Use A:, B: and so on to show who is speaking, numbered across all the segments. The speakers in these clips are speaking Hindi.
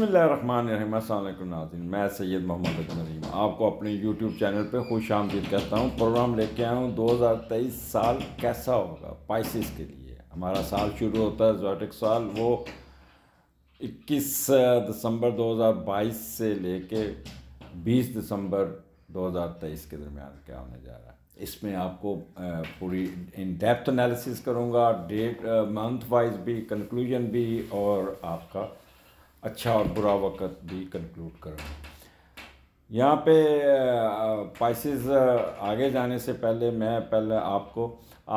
A: बसमिल नाजिन मैं सैयद मोहम्मद नदीम आपको अपने यूट्यूब चैनल पे खुश आमदीद कहता हूँ प्रोग्राम लेके आया हूँ 2023 साल कैसा होगा पाइसिस के लिए हमारा साल शुरू होता है जोटिक साल वो 21 दिसंबर 2022 से लेके 20 दिसंबर 2023 के दरमियान क्या होने जा रहा है इसमें आपको पूरी इन डेप्थ एनालिसिस करूँगा डेट मंथ वाइज भी कंक्लूजन भी और आपका अच्छा और बुरा वक़्त भी कंक्लूड करना यहाँ पे पाइसिस आगे जाने से पहले मैं पहले आपको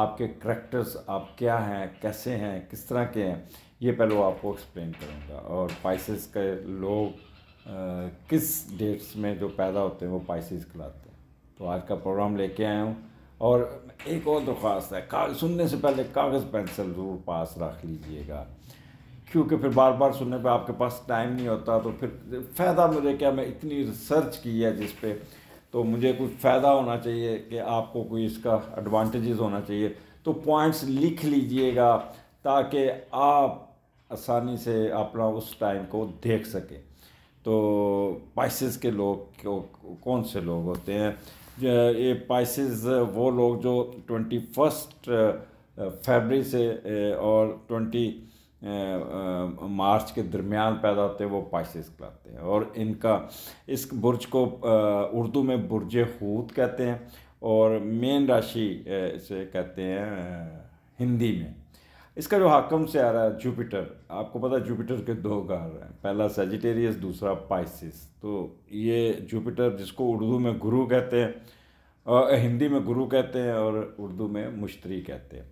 A: आपके करेक्टर्स आप क्या हैं कैसे हैं किस तरह के हैं ये पहले आपको एक्सप्लेन करूँगा और पाइसिस के लोग किस डेट्स में जो पैदा होते हैं वो पाइसिस कहलाते हैं तो आज का प्रोग्राम लेके आया हूँ और एक और दरख्वास्त है कागज सुनने से पहले कागज़ पेंसिल ज़रूर पास रख लीजिएगा क्योंकि फिर बार बार सुनने पे आपके पास टाइम नहीं होता तो फिर फ़ायदा मुझे क्या मैं इतनी रिसर्च की है जिस पे तो मुझे कुछ फ़ायदा होना चाहिए कि आपको कोई इसका एडवांटेजेस होना चाहिए तो पॉइंट्स लिख लीजिएगा ताकि आप आसानी से अपना उस टाइम को देख सकें तो पाइसिस के लोग कौन से लोग होते हैं ये पाइसिस वो लोग जो ट्वेंटी फर्स्ट फेबरी से और ट्वेंटी मार्च के दरमियान पैदा होते हैं वो पाइसिस कहलाते हैं और इनका इस बुर्ज को उर्दू में बुरज हूत कहते हैं और मेन राशि से कहते हैं हिंदी में इसका जो हाकम से आ रहा है जुपिटर आपको पता है जुपिटर के दो घर हैं पहला सेजिटेरियस दूसरा पाइसिस तो ये जुपिटर जिसको उर्दू में गुरु कहते हैं और हिंदी में गुरु कहते हैं और उर्दू में मुश्तरी कहते हैं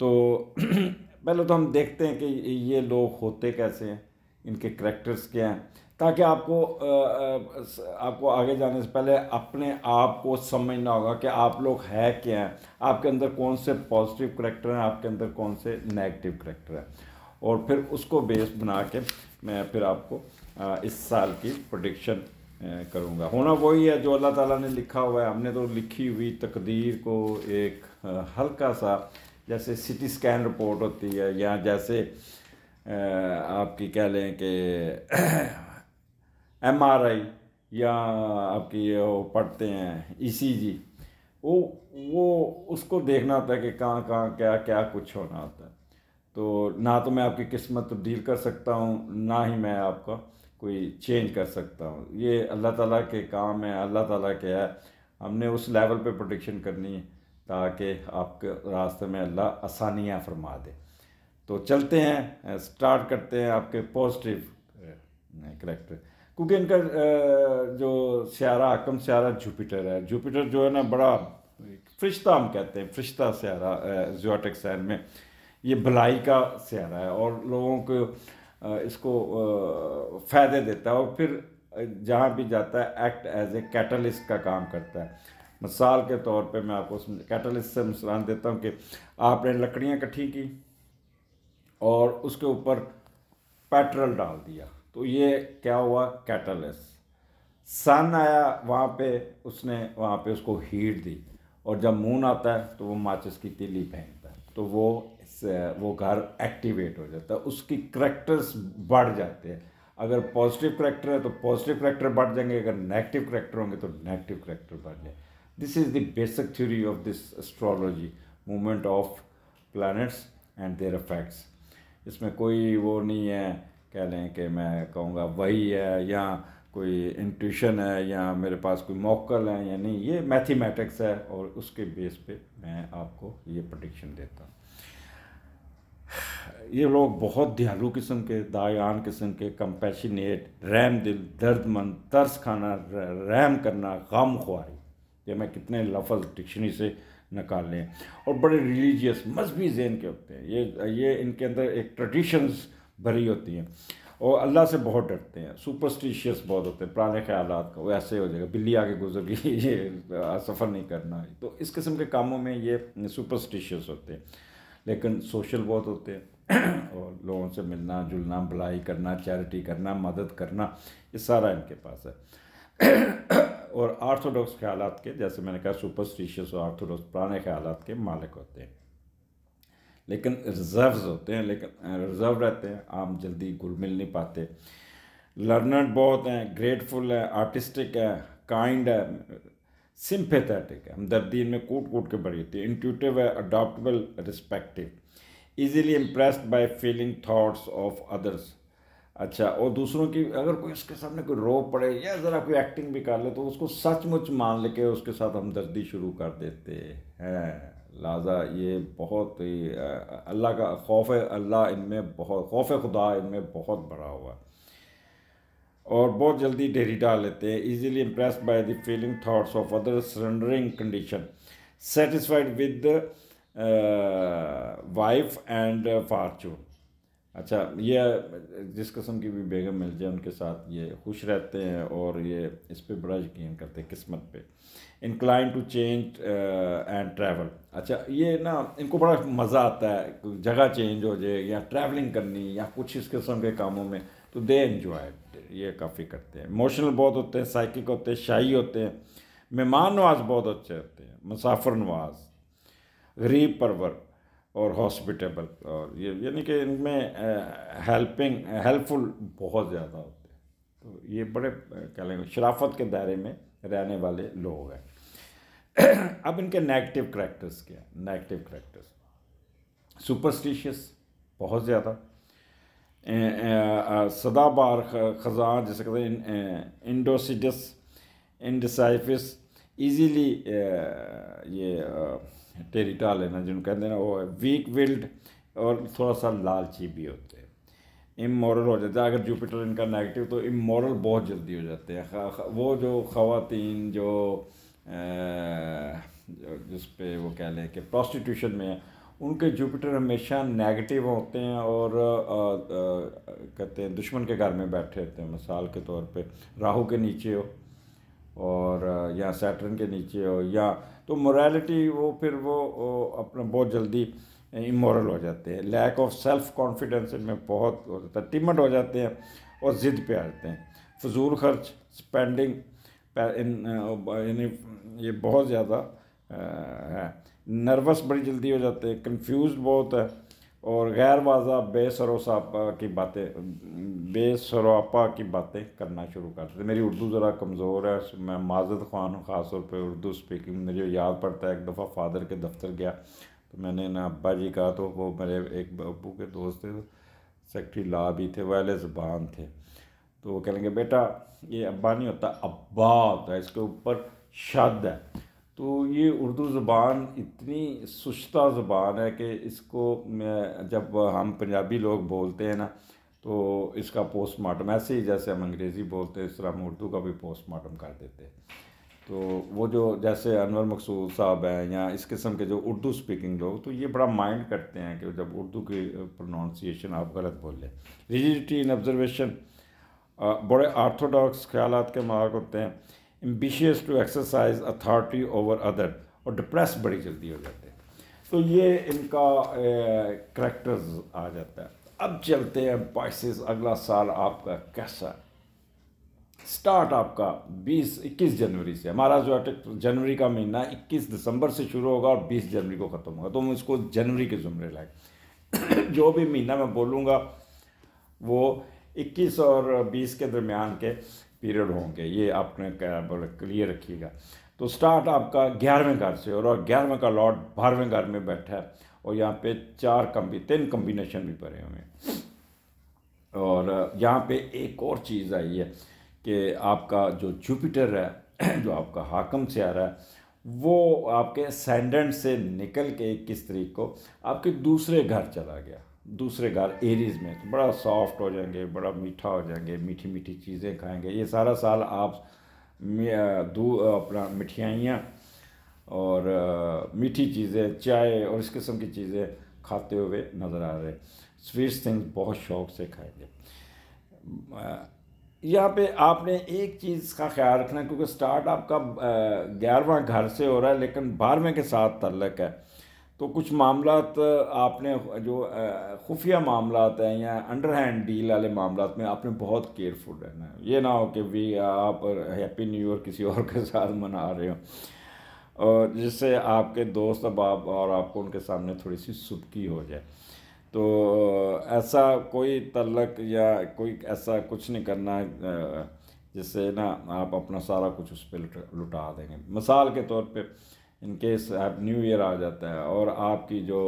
A: तो पहले तो हम देखते हैं कि ये लोग होते कैसे हैं इनके करेक्टर्स क्या हैं ताकि आपको आपको आगे जाने से पहले अपने आप को समझना होगा कि आप लोग हैं क्या हैं आपके अंदर कौन से पॉजिटिव करेक्टर हैं आपके अंदर कौन से नेगेटिव करेक्टर हैं और फिर उसको बेस बना के मैं फिर आपको इस साल की प्रोडिक्शन करूँगा होना वही है जो अल्लाह ताला ने लिखा हुआ है हमने तो लिखी हुई तकदीर को एक हल्का सा जैसे सिटी स्कैन रिपोर्ट होती है या जैसे आपकी कह लें कि एम आर आई या आपकी वो पढ़ते हैं ई सी जी वो वो उसको देखना होता है कि कहाँ कहाँ क्या क्या कुछ होना होता है तो ना तो मैं आपकी किस्मत तब्दील तो कर सकता हूँ ना ही मैं आपका कोई चेंज कर सकता हूँ ये अल्लाह ताला के काम है अल्लाह ताला के है हमने उस लेवल पे प्रोटेक्शन करनी है ताकि आपके रास्ते में अल्लाह आसानियाँ फरमा दे तो चलते हैं स्टार्ट करते हैं आपके पॉजिटिव करेक्टर क्योंकि इनका जो स्यारा अकम स्यारा जुपिटर है जुपिटर जो है ना बड़ा फरिश्ता हम कहते हैं फरिश्ता स्यारा जोटिक सैन में ये भलाई का सारा है और लोगों को इसको फ़ायदे देता है और फिर जहाँ भी जाता है एक्ट एज ए कैटलिस्ट का काम करता है मिसाल के तौर पे मैं आपको कैटलिस्ट से मिसाल देता हूँ कि आपने लकड़ियाँ इकट्ठी की और उसके ऊपर पेट्रोल डाल दिया तो ये क्या हुआ कैटलिस्ट सन आया वहाँ पे उसने वहाँ पे उसको हीट दी और जब मून आता है तो वो माचिस की तीली फेंकता है तो वो वो घर एक्टिवेट हो जाता है उसकी करेक्टर्स बढ़ जाते हैं अगर पॉजिटिव करेक्टर है तो पॉजिटिव करेक्टर बढ़ जाएंगे अगर नेगेटिव करेक्टर होंगे तो नेगेटिव करेक्टर बढ़ जाएंगे This is the basic theory of this astrology, movement of planets and their effects. इसमें कोई वो नहीं है कह लें कि मैं कहूँगा वही है या कोई इंट्यूशन है या मेरे पास कोई मौकल है या नहीं ये मैथमेटिक्स है और उसके बेस पे मैं आपको ये प्रडिक्शन देता हूँ ये लोग बहुत दयालु किस्म के दायान किस्म के कंपैशनेट रहम दिल दर्दमंद तर्स खाना रहम करना गम खुआरी कि मैं कितने लफज डिक्शनी से निकाल लें और बड़े रिलीजियस मजहबी जहन के होते हैं ये ये इनके अंदर एक ट्रेडिशंस भरी होती हैं और अल्लाह से बहुत डरते हैं सुपरस्टिशियस बहुत होते हैं पुराने ख्याल का वो ऐसे हो जाएगा बिल्ली आगे गुजर गई ये सफ़र नहीं करना तो इस किस्म के कामों में ये सुपरस्टिशियस होते हैं लेकिन सोशल बहुत होते हैं और लोगों से मिलना जुलना भलाई करना चैरिटी करना मदद करना ये सारा इनके पास है और आर्थोडॉक्स ख्याल के जैसे मैंने कहा सुपरस्टिशियस और आर्थोडॉक्स पुराने ख्याल के मालिक होते हैं लेकिन रिजर्व होते हैं लेकिन रिजर्व रहते हैं आम जल्दी घुल मिल नहीं पाते लर्नर बहुत हैं ग्रेटफुल हैं आर्टिस्टिक है काइंड है सिंपेथेटिक है हमदर्दी इनमें कूट कूट के बड़ी होती है इंट्यूटिव है adaptable respective easily impressed by feeling thoughts of others अच्छा और दूसरों की अगर कोई उसके सामने कोई रो पड़े या ज़रा कोई एक्टिंग भी कर ले तो उसको सचमुच मान ले के उसके साथ हमदर्दी शुरू कर देते हैं लिहाजा ये बहुत ही अल्लाह का खौफ अल्लाह इनमें बहुत खौफ खुदा इनमें बहुत बड़ा हुआ और बहुत जल्दी डेरी डाल लेते हैं easily impress by the feeling thoughts of other surrendering condition satisfied with wife and fortune अच्छा ये जिस कस्म की भी बेगम मिल जाए उनके साथ ये खुश रहते हैं और ये इस पर बड़ा यकीन करते हैं किस्मत पे incline to change and travel अच्छा ये ना इनको बड़ा मज़ा आता है जगह चेंज हो जाए या ट्रैवलिंग करनी या कुछ इस किस्म के कामों में तो दे इन्जॉय ये काफ़ी करते हैं इमोशनल बहुत होते हैं साइकिक होते हैं शाही होते हैं मेहमान नवाज बहुत अच्छे होते हैं मुसाफर नवाज गरीब परवर और हॉस्पिटेबल और ये यानी कि इनमें हेल्पिंग हेल्पफुल बहुत ज़्यादा होते हैं तो ये बड़े कह लेंगे शराफत के दायरे में रहने वाले लोग हैं अब इनके नेगेटिव करेक्टर्स क्या हैं नेगेटिव करेक्टर्स सुपरस्टिशियस बहुत ज़्यादा सदाबार ख़जा जैसे कहते हैं इंडोसिडस इंडसाइफिस ईजीली ये आ, टेरी टा लेना जिनको कहते हैं वो वीक विल्ड और थोड़ा सा लालची भी होते हैं इमोरल हो जाता है अगर जुपिटर इनका नेगेटिव तो इमोरल बहुत जल्दी हो जाते हैं वो जो ख़वातीन जो जिस पे वो कह लें कि प्रॉस्टिट्यूशन में है उनके जुपिटर हमेशा नेगेटिव होते हैं और आ, आ, कहते हैं दुश्मन के घर में बैठे होते हैं मिसाल के तौर पे राहु के नीचे हो और या सैटर्न के नीचे हो या तो मोरालिटी वो फिर वो, वो अपना बहुत जल्दी इमोरल हो जाते हैं लैक ऑफ सेल्फ कॉन्फिडेंस इनमें बहुत हो जाता है टिमट हो जाते हैं और ज़िद पे आ जाते हैं फजूल खर्च स्पेंडिंग यानी ये बहुत ज़्यादा है नर्वस बड़ी जल्दी हो जाते हैं कंफ्यूज बहुत है और गैर वाजा बेसरोसापा की बातें बेसरोपा की बातें करना शुरू करते थे मेरी उर्दू ज़रा कमज़ोर है मैं माजद ख़ान हूँ ख़ास तौर पर उर्दू स्पीकिंग मुझे याद पड़ता है एक दफ़ा फादर के दफ्तर गया तो मैंने ना अब्बा जी कहा तो वो मेरे एक अबू के दोस्त थे सेक्रेटरी ला भी थे वह ज़बान थे तो वो कहेंगे बेटा ये अब्बा नहीं होता अब्बा होता है इसके ऊपर शद है तो ये उर्दू ज़बान इतनी सुस्ता ज़बान है कि इसको जब हम पंजाबी लोग बोलते हैं ना तो इसका पोस्टमार्टम ऐसे ही जैसे हम अंग्रेज़ी बोलते हैं इस तरह हम उर्दू का भी पोस्टमार्टम कर देते हैं तो वो जो जैसे अनवर मकसूद साहब हैं या इस किस्म के जो उर्दू स्पीकिंग लोग तो ये बड़ा माइंड करते हैं कि जब उर्दू की प्रोनाउंसिएशन आप गलत बोल लें रिजिडिटी इन ऑब्जर्वेशन बड़े आर्थोडॉक्स ख्याल के मार्ग होते हैं ambitious to exercise authority over other और डिप्रेस बड़ी जल्दी हो जाते हैं तो ये इनका करैक्टर्स आ जाता है अब चलते हैं बाइसेस अगला साल आपका कैसा स्टार्ट आपका 20 21 जनवरी से हमारा जो है जनवरी का महीना 21 दिसंबर से शुरू होगा और 20 जनवरी को ख़त्म होगा तो हम इसको जनवरी के जुमरे लाए जो भी महीना मैं बोलूँगा वो 21 और 20 के दरमियान के पीरियड होंगे ये आपने क्लियर रखिएगा तो स्टार्ट आपका ग्यारहवें घर से और ग्यारहवें का लॉर्ड बारहवें घर में बैठा है और यहाँ पे चार कम्बी तीन कम्बिनेशन भी पड़े हुए हैं और यहाँ पे एक और चीज़ आई है कि आपका जो जुपिटर है जो आपका हाकम से आ रहा है वो आपके सेंडेंट से निकल के किस तरीक को आपके दूसरे घर चला गया दूसरे घर एरीज में तो बड़ा सॉफ्ट हो जाएंगे बड़ा मीठा हो जाएंगे मीठी मीठी चीज़ें खाएंगे ये सारा साल आप दू अपना मिठाइयाँ और मीठी चीज़ें चाय और इस किस्म की चीज़ें खाते हुए नज़र आ रहे स्वीट्स थिंग्स बहुत शौक से खाएंगे यहाँ पे आपने एक चीज़ का ख्याल रखना क्योंकि स्टार्ट आपका ग्यारहवा घर से हो रहा है लेकिन बारहवें के साथ तल्लक है तो कुछ मामला तो आपने जो खुफिया मामला हैं या अंडर हैंड डील वाले मामला में आपने बहुत केयरफुल रहना है ये ना हो कि भी आप हैप्पी न्यू ईयर किसी और के साथ मना रहे हो और जिससे आपके दोस्त अब आप और आपको उनके सामने थोड़ी सी सुबकी हो जाए तो ऐसा कोई तलक या कोई ऐसा कुछ नहीं करना जिससे ना आप अपना सारा कुछ उस पर लुटा देंगे मिसाल के तौर पर इन केस आप न्यू ईयर आ जाता है और आपकी जो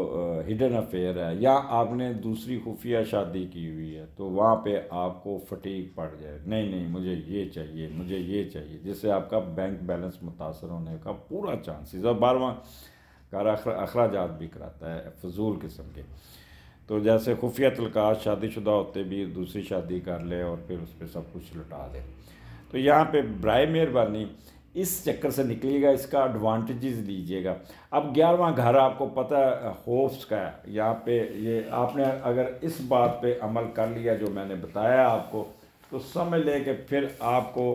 A: हिडन अफेयर है या आपने दूसरी खुफिया शादी की हुई है तो वहाँ पे आपको फटीक पड़ जाए नहीं नहीं मुझे ये चाहिए मुझे ये चाहिए जिससे आपका बैंक बैलेंस मुतासर होने का पूरा चांसेस और बारवा कार अखराज भी कराता है फजूल किस्म के तो जैसे खुफिया शादी शादीशुदा होते भी दूसरी शादी कर ले और फिर उस पर सब कुछ लुटा दे तो यहाँ पर बर मेहरबानी इस चक्कर से निकलिएगा इसका एडवांटेजेस लीजिएगा अब ग्यारहवा घर आपको पता है होप्स का है यहाँ पे ये आपने अगर इस बात पे अमल कर लिया जो मैंने बताया आपको तो समझ ले कि फिर आपको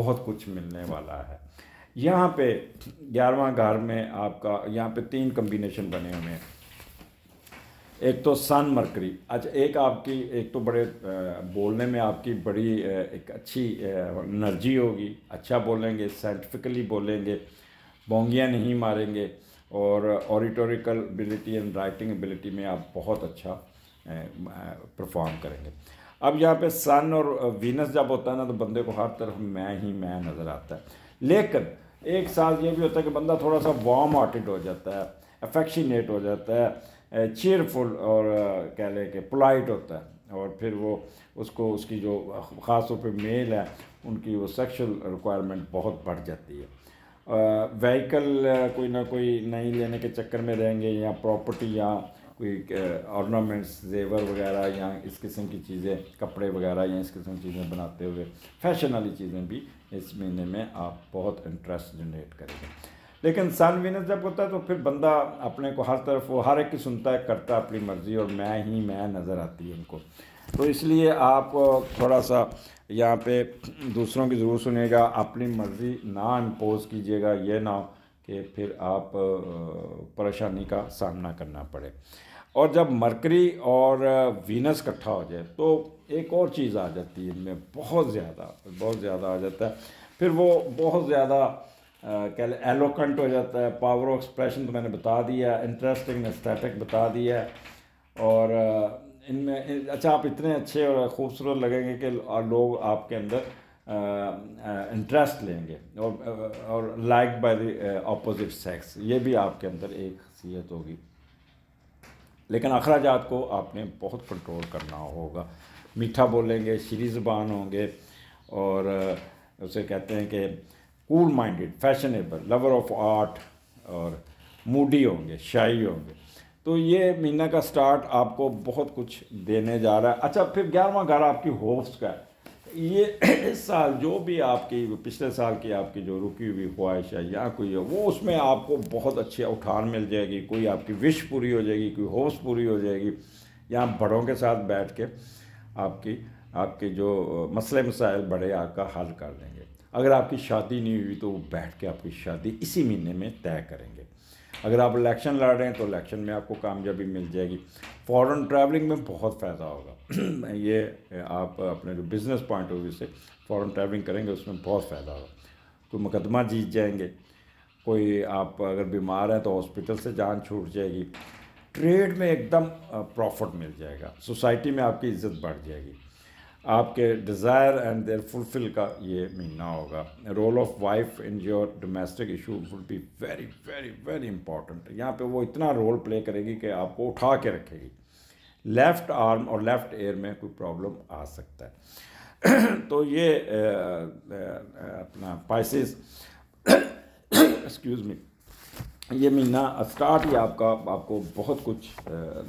A: बहुत कुछ मिलने वाला है यहाँ पे ग्यारहवा घर में आपका यहाँ पे तीन कम्बिनेशन बने हुए हैं एक तो सन मरकरी अच्छा एक आपकी एक तो बड़े बोलने में आपकी बड़ी एक अच्छी एनर्जी होगी अच्छा बोलेंगे साइंटिफिकली बोलेंगे बोंगियाँ नहीं मारेंगे और oratorical ability and writing ability में आप बहुत अच्छा परफॉर्म करेंगे अब यहाँ पे सन और वीनस जब होता है ना तो बंदे को हर तरफ मैं ही मैं नज़र आता है लेकिन एक साथ ये भी होता है कि बंदा थोड़ा सा वार्म हार्टेड हो जाता है अफेक्शीनेट हो जाता है चेयरफुल और कह लें कि पोलाइट होता है और फिर वो उसको उसकी जो ख़ास तौर पर मेल है उनकी वो सेक्शुअल रिक्वायरमेंट बहुत बढ़ जाती है व्हीकल कोई ना कोई नहीं लेने के चक्कर में रहेंगे या प्रॉपर्टी या कोई ऑर्नामेंट्स जेवर वगैरह या इस किस्म की चीज़ें कपड़े वगैरह या इस किस्म की चीज़ें बनाते हुए फैशन वाली चीज़ें भी इस महीने में आप बहुत इंटरेस्ट जनरेट करेंगे लेकिन सन वीनस जब होता है तो फिर बंदा अपने को हर तरफ वो हर एक की सुनता है करता अपनी मर्ज़ी और मैं ही मैं नज़र आती है उनको तो इसलिए आप थोड़ा सा यहाँ पे दूसरों की ज़रूर सुनेगा अपनी मर्ज़ी ना इम्पोज़ कीजिएगा ये ना कि फिर आप परेशानी का सामना करना पड़े और जब मरकरी और वीनस इकट्ठा हो जाए तो एक और चीज़ आ जाती है इनमें बहुत ज़्यादा बहुत ज़्यादा आ जाता है फिर वो बहुत ज़्यादा क्या एलोकेंट हो जाता है पावर ऑफ एक्सप्रेशन तो मैंने बता दिया इंटरेस्टिंग एस्थेटिक बता दिया और इनमें अच्छा आप इतने अच्छे और ख़ूबसूरत लगेंगे कि लोग आपके अंदर इंटरेस्ट लेंगे और और like by the opposite sex ये भी आपके अंदर एक खसीत होगी लेकिन अखराज को आपने बहुत कंट्रोल करना होगा मीठा बोलेंगे शीरी ज़बान होंगे और उसे कहते हैं कि cool minded fashionable lover of art और मूडी होंगे शाही होंगे तो ये महीना का स्टार्ट आपको बहुत कुछ देने जा रहा है अच्छा फिर ग्यारहवा घर आपकी होप्स का है ये इस साल जो भी आपकी पिछले साल की आपकी जो रुकी हुई ख्वाहिश है या कोई है वो उसमें आपको बहुत अच्छी उठान मिल जाएगी कोई आपकी विश पूरी हो जाएगी कोई होश पूरी हो जाएगी या बड़ों के साथ बैठ के आपकी आपके जो मसले मसाइल बड़े आपका हल कर लेंगे अगर आपकी शादी नहीं हुई तो वो बैठ के आपकी शादी इसी महीने में तय करेंगे अगर आप इलेक्शन लड़ रहे हैं तो इलेक्शन में आपको कामयाबी मिल जाएगी फॉरेन ट्रैवलिंग में बहुत फ़ायदा होगा ये आप अपने जो बिज़नेस पॉइंट ऑफ व्यू से फॉरेन ट्रैवलिंग करेंगे उसमें बहुत फ़ायदा होगा कोई तो मुकदमा जीत जाएंगे कोई आप अगर बीमार हैं तो हॉस्पिटल से जान छूट जाएगी ट्रेड में एकदम प्रॉफिट मिल जाएगा सोसाइटी में आपकी इज़्ज़त बढ़ जाएगी आपके डिज़ायर एंड देयर फुलफिल का ये महीना होगा role of wife in your domestic issue would be very very very important यहाँ पे वो इतना रोल प्ले करेगी कि आपको उठा के रखेगी लेफ़्ट आर्म और लेफ़्ट एयर में कोई प्रॉब्लम आ सकता है तो ये अपना पाइसिस एक्सक्यूज़ मी ये महीना स्टार्ट ही आपका आपको बहुत कुछ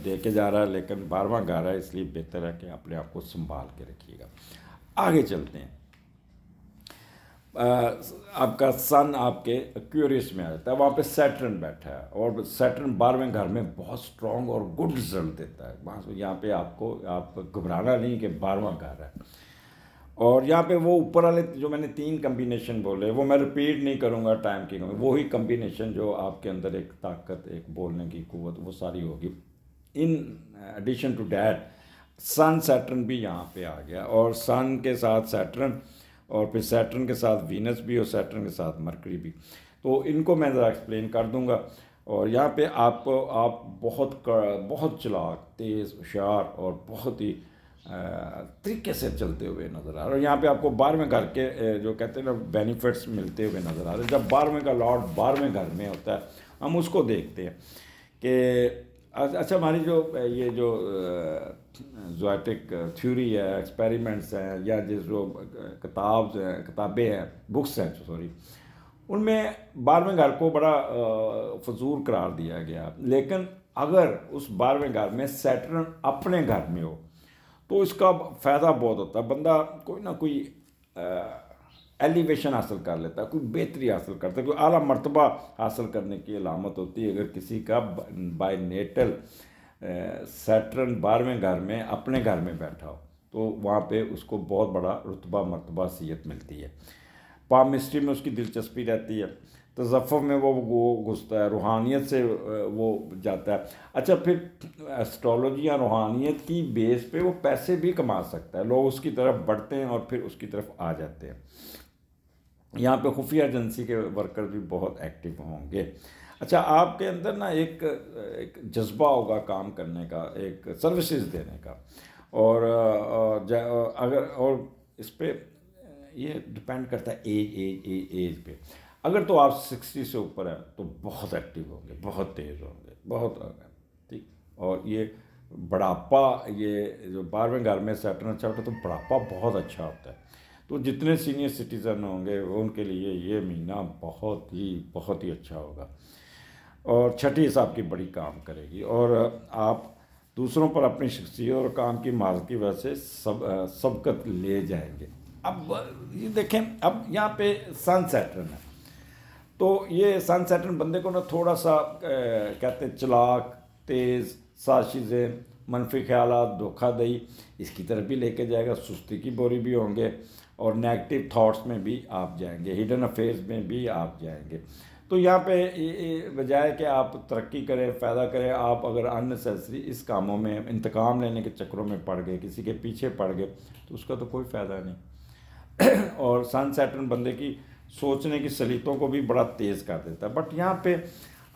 A: दे के जा रहा है लेकिन बारवा गा रहा है इसलिए बेहतर है कि अपने आप को संभाल के रखिएगा आगे चलते हैं आपका सन आपके क्यूरियस में आ जाता है वहाँ पे सैटर्न बैठा है और सैटर्न बारहवें घर में बहुत स्ट्रॉन्ग और गुड रिजल्ट देता है वहाँ यहाँ पे आपको आप घबराना नहीं कि बारहवा घर है और यहाँ पे वो ऊपर वाले जो मैंने तीन कम्बिनेशन बोले वो मैं रिपीट नहीं करूँगा टाइम की कमी वही कम्बिनेशन जो आपके अंदर एक ताकत एक बोलने की कुत वो सारी होगी in addition to that sun Saturn भी यहाँ पे आ गया और सन के साथ सैटर्न और फिर सैटर्न के साथ वीनस भी और सैटर्न के साथ मरकरी भी तो इनको मैं ज़रा एक्सप्लेन कर दूँगा और यहाँ पे आप आप बहुत कर, बहुत चलाक तेज़ होशियार और बहुत ही तरीके से चलते हुए नज़र आ रहा है और यहाँ पे आपको बारहवें घर के जो कहते हैं ना बेनिफिट्स मिलते हुए नज़र आ रहे हैं जब बारहवें का लॉर्ड बारहवें घर में होता है हम उसको देखते हैं कि अच्छा हमारी जो ये जो जोटिक थ्योरी है एक्सपेरिमेंट्स हैं या जिस जो किताब किताबें हैं बुक्स हैं सॉरी उनमें बारहवें घर को बड़ा फजूल करार दिया गया लेकिन अगर उस बारहवें घर में सैटर्न अपने घर में हो तो इसका फ़ायदा बहुत होता है बंदा कोई ना कोई एलिवेशन हासिल कर लेता है कोई बेहतरी हासिल करता है कोई आला मरतबा हासिल करने की अलामत होती है अगर किसी का बाय नेटल सेटरन बारहवें घर में अपने घर में बैठा हो तो वहाँ पे उसको बहुत बड़ा रुतबा मरतबा सीयत मिलती है पामिस्ट्री में उसकी दिलचस्पी रहती है तजफ़ में वो वो घुसता है रूहानियत से वो जाता है अच्छा फिर एस्ट्रोलॉजी या रूहानियत की बेस पे वो पैसे भी कमा सकता है लोग उसकी तरफ बढ़ते हैं और फिर उसकी तरफ आ जाते हैं यहाँ पे खुफिया एजेंसी के वर्कर भी बहुत एक्टिव होंगे अच्छा आपके अंदर ना एक, एक जज्बा होगा काम करने का एक सर्विसेज देने का और अगर और इस पर ये डिपेंड करता है एज एज एज एज पे अगर तो आप सिक्सटी से ऊपर हैं तो बहुत एक्टिव होंगे बहुत तेज़ होंगे बहुत ठीक और ये बढ़ापा ये जो बारहवें घर में अच्छा होता चैप्टर तो बढ़ापा बहुत अच्छा होता है तो जितने सीनियर सिटीज़न होंगे उनके लिए ये महीना बहुत ही बहुत ही अच्छा होगा और छठी हिसाब की बड़ी काम करेगी और आप दूसरों पर अपनी शख्सियत और काम की महारत की वजह से सब सबकत ले जाएंगे अब ये देखें अब यहाँ पे सन सैटर्न है तो ये सन सैटन बंदे को ना थोड़ा सा ए, कहते हैं चलाक तेज़ साजिशें मनफी ख्याल धोखादही इसकी तरफ भी लेके जाएगा सुस्ती की बोरी भी होंगे और नेगेटिव थॉट्स में भी आप जाएंगे हिडन अफेयर्स में भी आप जाएंगे तो यहाँ पे बजाय कि आप तरक्की करें फ़ायदा करें आप अगर अननेसेसरी इस कामों में इंतकाम लेने के चक्करों में पड़ गए किसी के पीछे पड़ गए तो उसका तो कोई फ़ायदा नहीं और सन सैटर्न बंदे की सोचने की सलीतों को भी बड़ा तेज़ कर देता है बट यहाँ पे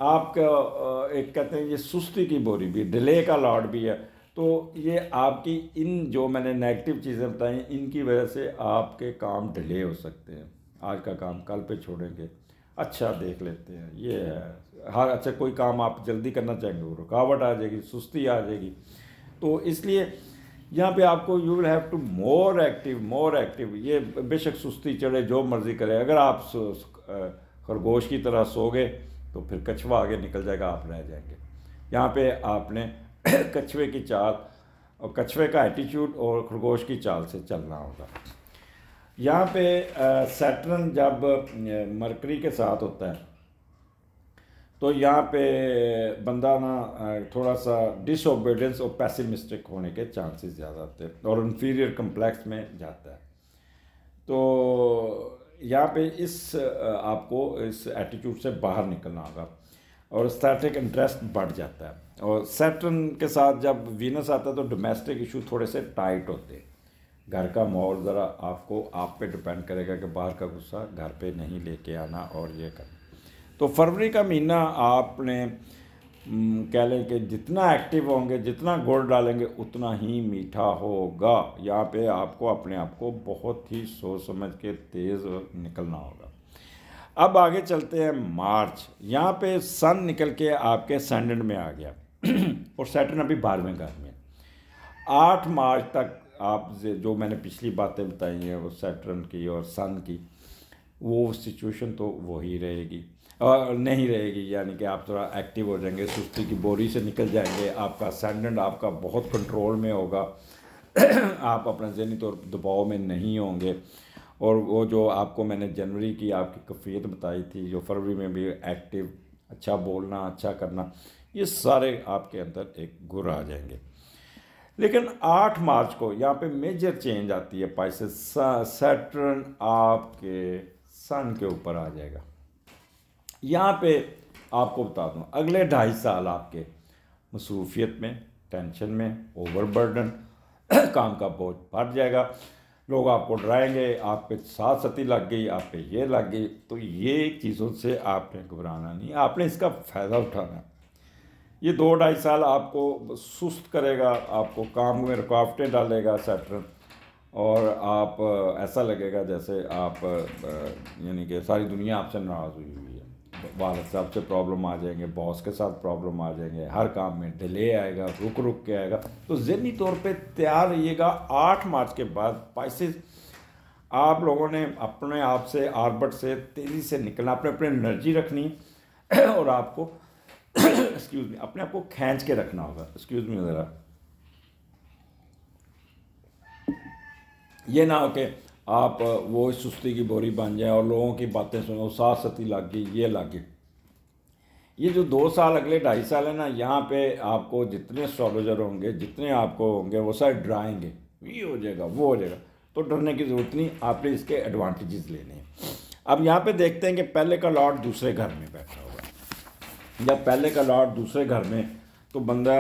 A: आपका एक कहते हैं ये सुस्ती की बोरी भी डिले का लॉट भी है तो ये आपकी इन जो मैंने नेगेटिव चीज़ें बताई इनकी वजह से आपके काम डिले हो सकते हैं आज का काम कल पे छोड़ेंगे अच्छा देख लेते हैं ये है हर अच्छा कोई काम आप जल्दी करना चाहेंगे वो रुकावट आ जाएगी सुस्ती आ जाएगी तो इसलिए यहाँ पे आपको you will have to more active more active ये बेशक सुस्ती चढ़े जो मर्जी करे अगर आप खरगोश की तरह सोगे तो फिर कछुआ आगे निकल जाएगा आप रह जाएंगे यहाँ पे आपने कछुए की चाल और कछुए का एटीट्यूड और खरगोश की चाल से चलना होगा यहाँ पे सैटर्न जब मरकरी के साथ होता है तो यहाँ पे बंदा ना थोड़ा सा डिसोबिडेंस और पैसिमिस्टिक होने के चांसेस ज़्यादा होते हैं और इन्फीरियर कम्प्लेक्स में जाता है तो यहाँ पे इस आपको इस एटीट्यूड से बाहर निकलना होगा और स्थैटिक इंटरेस्ट बढ़ जाता है और सेटन के साथ जब वीनस आता है तो डोमेस्टिक इशू थोड़े से टाइट होते हैं घर का माहौल ज़रा आपको आप पे डिपेंड करेगा कि बाहर का गुस्सा घर पे नहीं लेके आना और ये करना तो फरवरी का महीना आपने कह लें कि जितना एक्टिव होंगे जितना गोल डालेंगे उतना ही मीठा होगा यहाँ पे आपको अपने आप को बहुत ही सोच समझ के तेज़ निकलना होगा अब आगे चलते हैं मार्च यहाँ पे सन निकल के आपके सैंडन में आ गया और सैटर्न अभी बारहवें घर में आठ मार्च तक आप जो मैंने पिछली बातें बताई हैं वो सैटर्न की और सन की वो सिचुएशन तो वही रहेगी और नहीं रहेगी यानी कि आप थोड़ा एक्टिव हो जाएंगे सुस्ती की बोरी से निकल जाएंगे आपका सेंडेंट आपका बहुत कंट्रोल में होगा आप अपना जहनी तौर दबाव में नहीं होंगे और वो जो आपको मैंने जनवरी की आपकी कफ़ीत बताई थी जो फरवरी में भी एक्टिव अच्छा बोलना अच्छा करना ये सारे आपके अंदर एक गुर आ जाएंगे लेकिन 8 मार्च को यहाँ पे मेजर चेंज आती है पाइसेस सैटर्न आपके सन के ऊपर आ जाएगा यहाँ पे आपको बता दूँ अगले ढाई साल आपके मसरूफियत में टेंशन में ओवरबर्डन काम का बोझ बढ़ जाएगा लोग आपको डराएंगे आप पे सात सती लग गई आप पे ये लग गई तो ये चीज़ों से आपने घबराना नहीं आपने इसका फ़ायदा उठाना ये दो ढाई साल आपको सुस्त करेगा आपको काम में रुकावटें डालेगा सेटर और आप ऐसा लगेगा जैसे आप यानी कि सारी दुनिया आपसे नाराज़ हुई हुई है वाले साहब से प्रॉब्लम आ जाएंगे बॉस के साथ प्रॉब्लम आ जाएंगे हर काम में डिले आएगा रुक रुक के आएगा तो ज़हनी तौर पे तैयार रहिएगा आठ मार्च के बाद पाइसिस आप लोगों ने अपने आप से आर्बट से तेज़ी से निकलना अपने अपने एनर्जी रखनी और आपको एक्सक्यूज़ मी अपने आप को खींच के रखना होगा एक्सक्यूज़ मी ज़रा ये ना हो के आप वो इस सुस्ती की बोरी बन जाए और लोगों की बातें सुनो सात सती लग गई ये लग गई ये जो दो साल अगले ढाई साल है ना यहाँ पे आपको जितने स्ट्रॉलोजर होंगे जितने आपको होंगे वो सारे डराएंगे ये हो जाएगा वो हो जाएगा तो डरने की ज़रूरत नहीं आपने इसके एडवांटेजेस लेने हैं अब यहाँ पे देखते हैं कि पहले का लॉर्ड दूसरे घर में बैठा हुआ है या पहले का लॉर्ड दूसरे घर में तो बंदा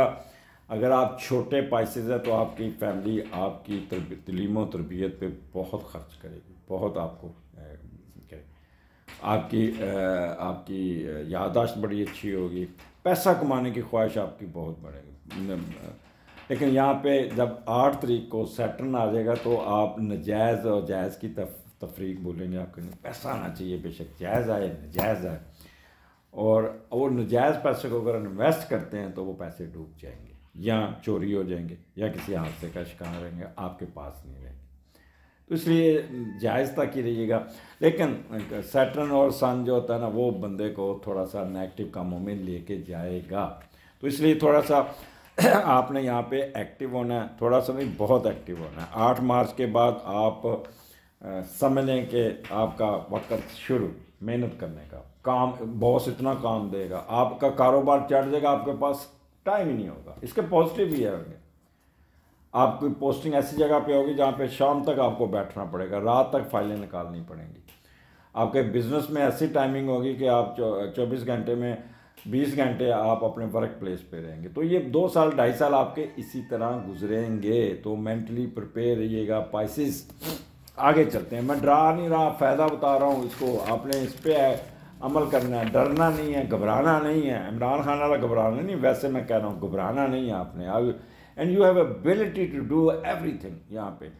A: अगर आप छोटे पैसेज हैं तो आपकी फैमिली आपकी तलीम और तरबियत पे बहुत खर्च करेगी बहुत आपको आपकी आपकी यादाश्त बड़ी अच्छी होगी पैसा कमाने की ख्वाहिश आपकी बहुत बढ़ेगी लेकिन यहाँ पे जब आठ तरीक को सेटन आ जाएगा तो आप नजायज़ और जायज़ की तफ तफरीक बोलेंगे आप कहेंगे पैसा आना चाहिए बेशक जायज़ आए नजायज़ आए और वो नजायज़ पैसे को अगर इन्वेस्ट करते हैं तो वो पैसे डूब जाएंगे या चोरी हो जाएंगे या किसी हादसे का शिकार रहेंगे आपके पास नहीं रहेंगे तो इसलिए जायज़ता की रहिएगा लेकिन सैटर्न और सन जो होता है ना वो बंदे को थोड़ा सा नेगेटिव कामों में लेके जाएगा तो इसलिए थोड़ा सा आपने यहाँ पे एक्टिव होना है थोड़ा सा नहीं बहुत एक्टिव होना है आठ मार्च के बाद आप समझ लें कि आपका वक्त शुरू मेहनत करने का काम बॉस इतना काम देगा आपका कारोबार चढ़ जाएगा आपके पास टाइम ही नहीं होगा इसके पॉजिटिव भी होंगे आपकी पोस्टिंग ऐसी जगह पे होगी जहाँ पे शाम तक आपको बैठना पड़ेगा रात तक फाइलें निकालनी पड़ेंगी आपके बिजनेस में ऐसी टाइमिंग होगी कि आप चौबीस घंटे में बीस घंटे आप अपने वर्क प्लेस पे रहेंगे तो ये दो साल ढाई साल आपके इसी तरह गुजरेंगे तो मेंटली प्रिपेयर रहिएगा पाइसिस आगे चलते हैं मैं डरा नहीं रहा फ़ायदा बता रहा हूँ इसको आपने इस पर अमल करना है डरना नहीं है घबराना नहीं है इमरान खान वाला घबराना नहीं वैसे मैं कह रहा हूँ घबराना नहीं है आपने and you have ability to do everything यहाँ पर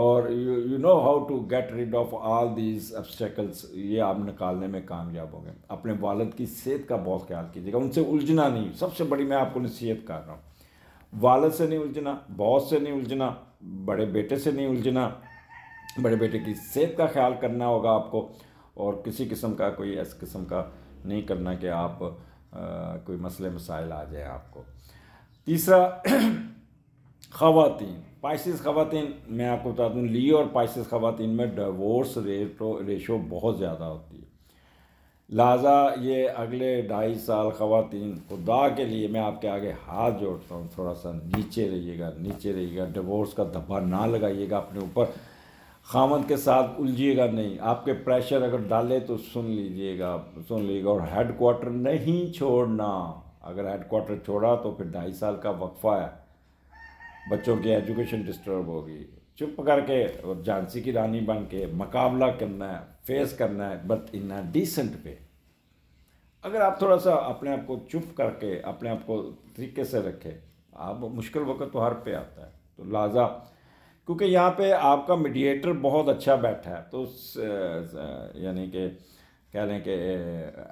A: और you you know how to get rid of all these obstacles ये आप निकालने में कामयाब होंगे अपने वालद की सेहत का बहुत ख्याल कीजिएगा उनसे उलझना नहीं सबसे बड़ी मैं आपको नसीहत कर रहा हूँ वालद से नहीं उलझना बॉस से नहीं उलझना बड़े बेटे से नहीं उलझना बड़े बेटे की सेहत का ख्याल करना होगा आपको और किसी किस्म का कोई इस किस्म का नहीं करना कि आप आ, कोई मसले मसाइल आ जाए आपको तीसरा खातन पाइसिस खातन मैं आपको बता दूँ ली और पाइसिस खातन में डिवोर्स रेटो रेशो बहुत ज़्यादा होती है लिहाजा ये अगले ढाई साल खातन खुदा के लिए मैं आपके आगे हाथ जोड़ता हूँ थोड़ा सा नीचे रहिएगा नीचे रहिएगा डिवोर्स का धब्बा ना लगाइएगा अपने ऊपर खामद के साथ उलझिएगा नहीं आपके प्रेशर अगर डाले तो सुन लीजिएगा सुन लीजिएगा और हेड क्वार्टर नहीं छोड़ना अगर हेड क्वार्टर छोड़ा तो फिर ढाई साल का वक्फा है बच्चों की एजुकेशन डिस्टर्ब होगी चुप करके और झांसी की रानी बन के मुकाबला करना है फेस करना है बट इन डिसेंट पे अगर आप थोड़ा सा अपने आप को चुप करके अपने आप को तरीके से रखें आप मुश्किल वक्त तो हर पे आता है तो लाजा क्योंकि यहाँ पे आपका मीडिएटर बहुत अच्छा बैठा है तो यानी कि कह लें कि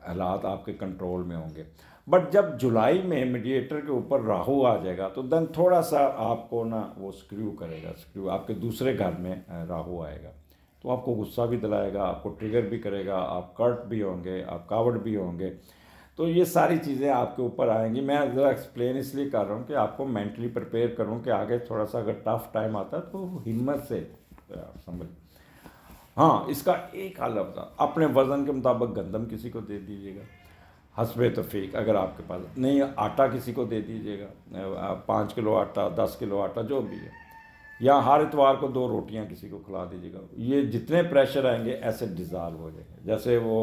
A: हालात आपके कंट्रोल में होंगे बट जब जुलाई में मीडिएटर के ऊपर राहु आ जाएगा तो देन थोड़ा सा आपको ना वो स्क्रू करेगा स्क्रू आपके दूसरे घर में राहु आएगा तो आपको गुस्सा भी दिलाएगा आपको ट्रिगर भी करेगा आप कर्ट भी होंगे आप कावट भी होंगे तो ये सारी चीज़ें आपके ऊपर आएंगी मैं ज़रा एक्सप्लेन इसलिए कर रहा हूँ कि आपको मेंटली प्रिपेयर करूँ कि आगे थोड़ा सा अगर टफ टाइम आता तो हिम्मत से तो आप समझ हाँ इसका एक हल अफजा अपने वज़न के मुताबिक गंदम किसी को दे दीजिएगा हसब तफीक अगर आपके पास नहीं आटा किसी को दे दीजिएगा पाँच किलो आटा दस किलो आटा जो भी है या हर इतवार को दो रोटियां किसी को खिला दीजिएगा ये जितने प्रेशर आएंगे ऐसे डिज़ाल्व हो जाएंगे जैसे वो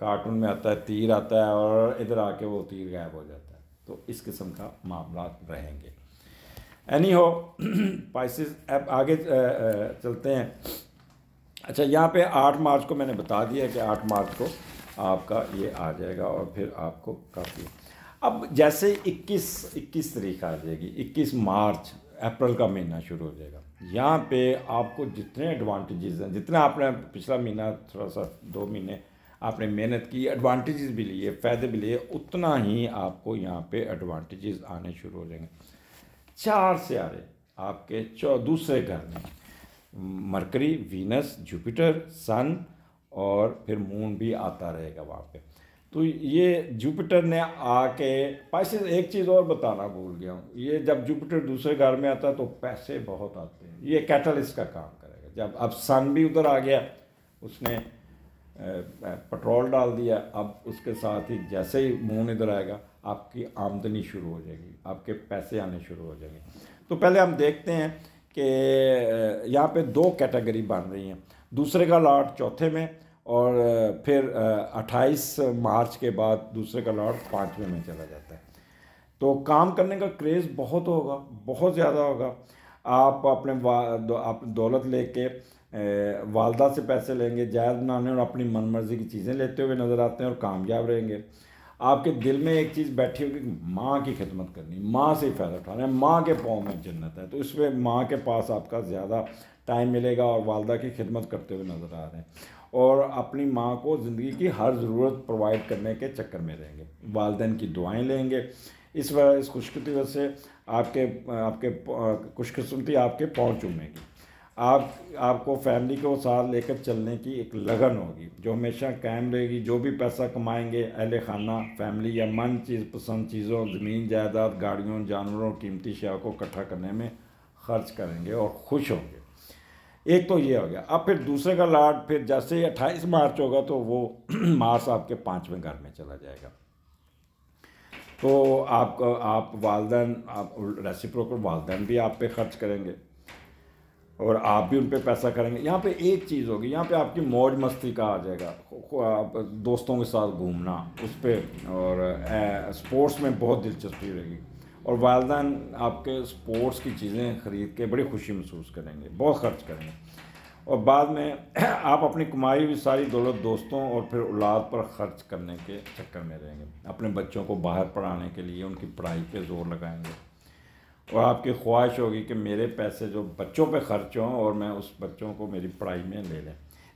A: कार्टून में आता है तीर आता है और इधर आके वो तीर गायब हो जाता है तो इस किस्म का मामला रहेंगे एनी हो पाइसिस अब आगे चलते हैं अच्छा यहाँ पे आठ मार्च को मैंने बता दिया कि आठ मार्च को आपका ये आ जाएगा और फिर आपको काफ़ी अब जैसे 21 21 तारीख आ जाएगी 21 मार्च अप्रैल का महीना शुरू हो जाएगा यहाँ पे आपको जितने एडवांटेजेस हैं जितना आपने पिछला महीना थोड़ा सा दो महीने आपने मेहनत की एडवांटेजेस भी लिए फ़ायदे भी लिए उतना ही आपको यहाँ पे एडवांटेजेस आने शुरू हो जाएंगे चार सियारे आपके चौ दूसरे घर में मरकरी वीनस जुपिटर सन और फिर मून भी आता रहेगा वहाँ पे तो ये जुपिटर ने आके पैसे एक चीज़ और बताना भूल गया हूँ ये जब जुपिटर दूसरे घर में आता है तो पैसे बहुत आते हैं ये कैटलिस्ट का काम करेगा जब अब सन भी उधर आ गया उसने पेट्रोल डाल दिया अब उसके साथ ही जैसे ही मून इधर आएगा आपकी आमदनी शुरू हो जाएगी आपके पैसे आने शुरू हो जाएंगे तो पहले हम देखते हैं कि यहाँ पे दो कैटेगरी बन रही हैं दूसरे का लाट चौथे में और फिर 28 मार्च के बाद दूसरे का लॉट पाँचवें में चला जाता है तो काम करने का क्रेज़ बहुत होगा बहुत ज़्यादा होगा आप अपने आप दौलत लेके वालदा से पैसे लेंगे जायद बनाने और अपनी मनमर्जी की चीज़ें लेते हुए नज़र आते हैं और कामयाब रहेंगे आपके दिल में एक चीज़ बैठी होगी माँ की खिदमत करनी माँ से ही फ़ायदा उठाना है माँ के पाँव में जन्नत है तो इसमें माँ के पास आपका ज़्यादा टाइम मिलेगा और वालदा की खिदमत करते हुए नज़र आ रहे हैं और अपनी माँ को ज़िंदगी की हर ज़रूरत प्रोवाइड करने के चक्कर में रहेंगे वालदेन की दुआएं लेंगे इस वजह इस खुशकती वजह से आपके आपके खुशकस्मती आपके पहुँच चूमेगी आप आपको फैमिली को साथ लेकर चलने की एक लगन होगी जो हमेशा कायम रहेगी जो भी पैसा कमाएंगे अहल खाना फैमिली या मन चीज़ पसंद चीज़ों ज़मीन जायदाद गाड़ियों जानवरों कीमती शया को इकट्ठा करने में खर्च करेंगे और खुश होंगे एक तो ये हो गया अब फिर दूसरे का लाट फिर जैसे अट्ठाईस मार्च होगा तो वो मार्स आपके पाँचवें घर में चला जाएगा तो आप आप वालदेन आप रेसिप्रोकल वालदेन भी आप पे खर्च करेंगे और आप भी उन पर पैसा करेंगे यहाँ पे एक चीज़ होगी यहाँ पे आपकी मौज मस्ती का आ जाएगा आप दोस्तों के साथ घूमना उस पर और स्पोर्ट्स में बहुत दिलचस्पी रहेगी और वालदान आपके स्पोर्ट्स की चीज़ें ख़रीद के बड़ी खुशी महसूस करेंगे बहुत खर्च करेंगे और बाद में आप अपनी कमाई भी सारी दौलत दोस्तों और फिर औलाद पर ख़र्च करने के चक्कर में रहेंगे अपने बच्चों को बाहर पढ़ाने के लिए उनकी पढ़ाई पे जोर लगाएंगे और आपकी ख्वाहिश होगी कि मेरे पैसे जो बच्चों पे खर्च हों और मैं उस बच्चों को मेरी पढ़ाई में ले लें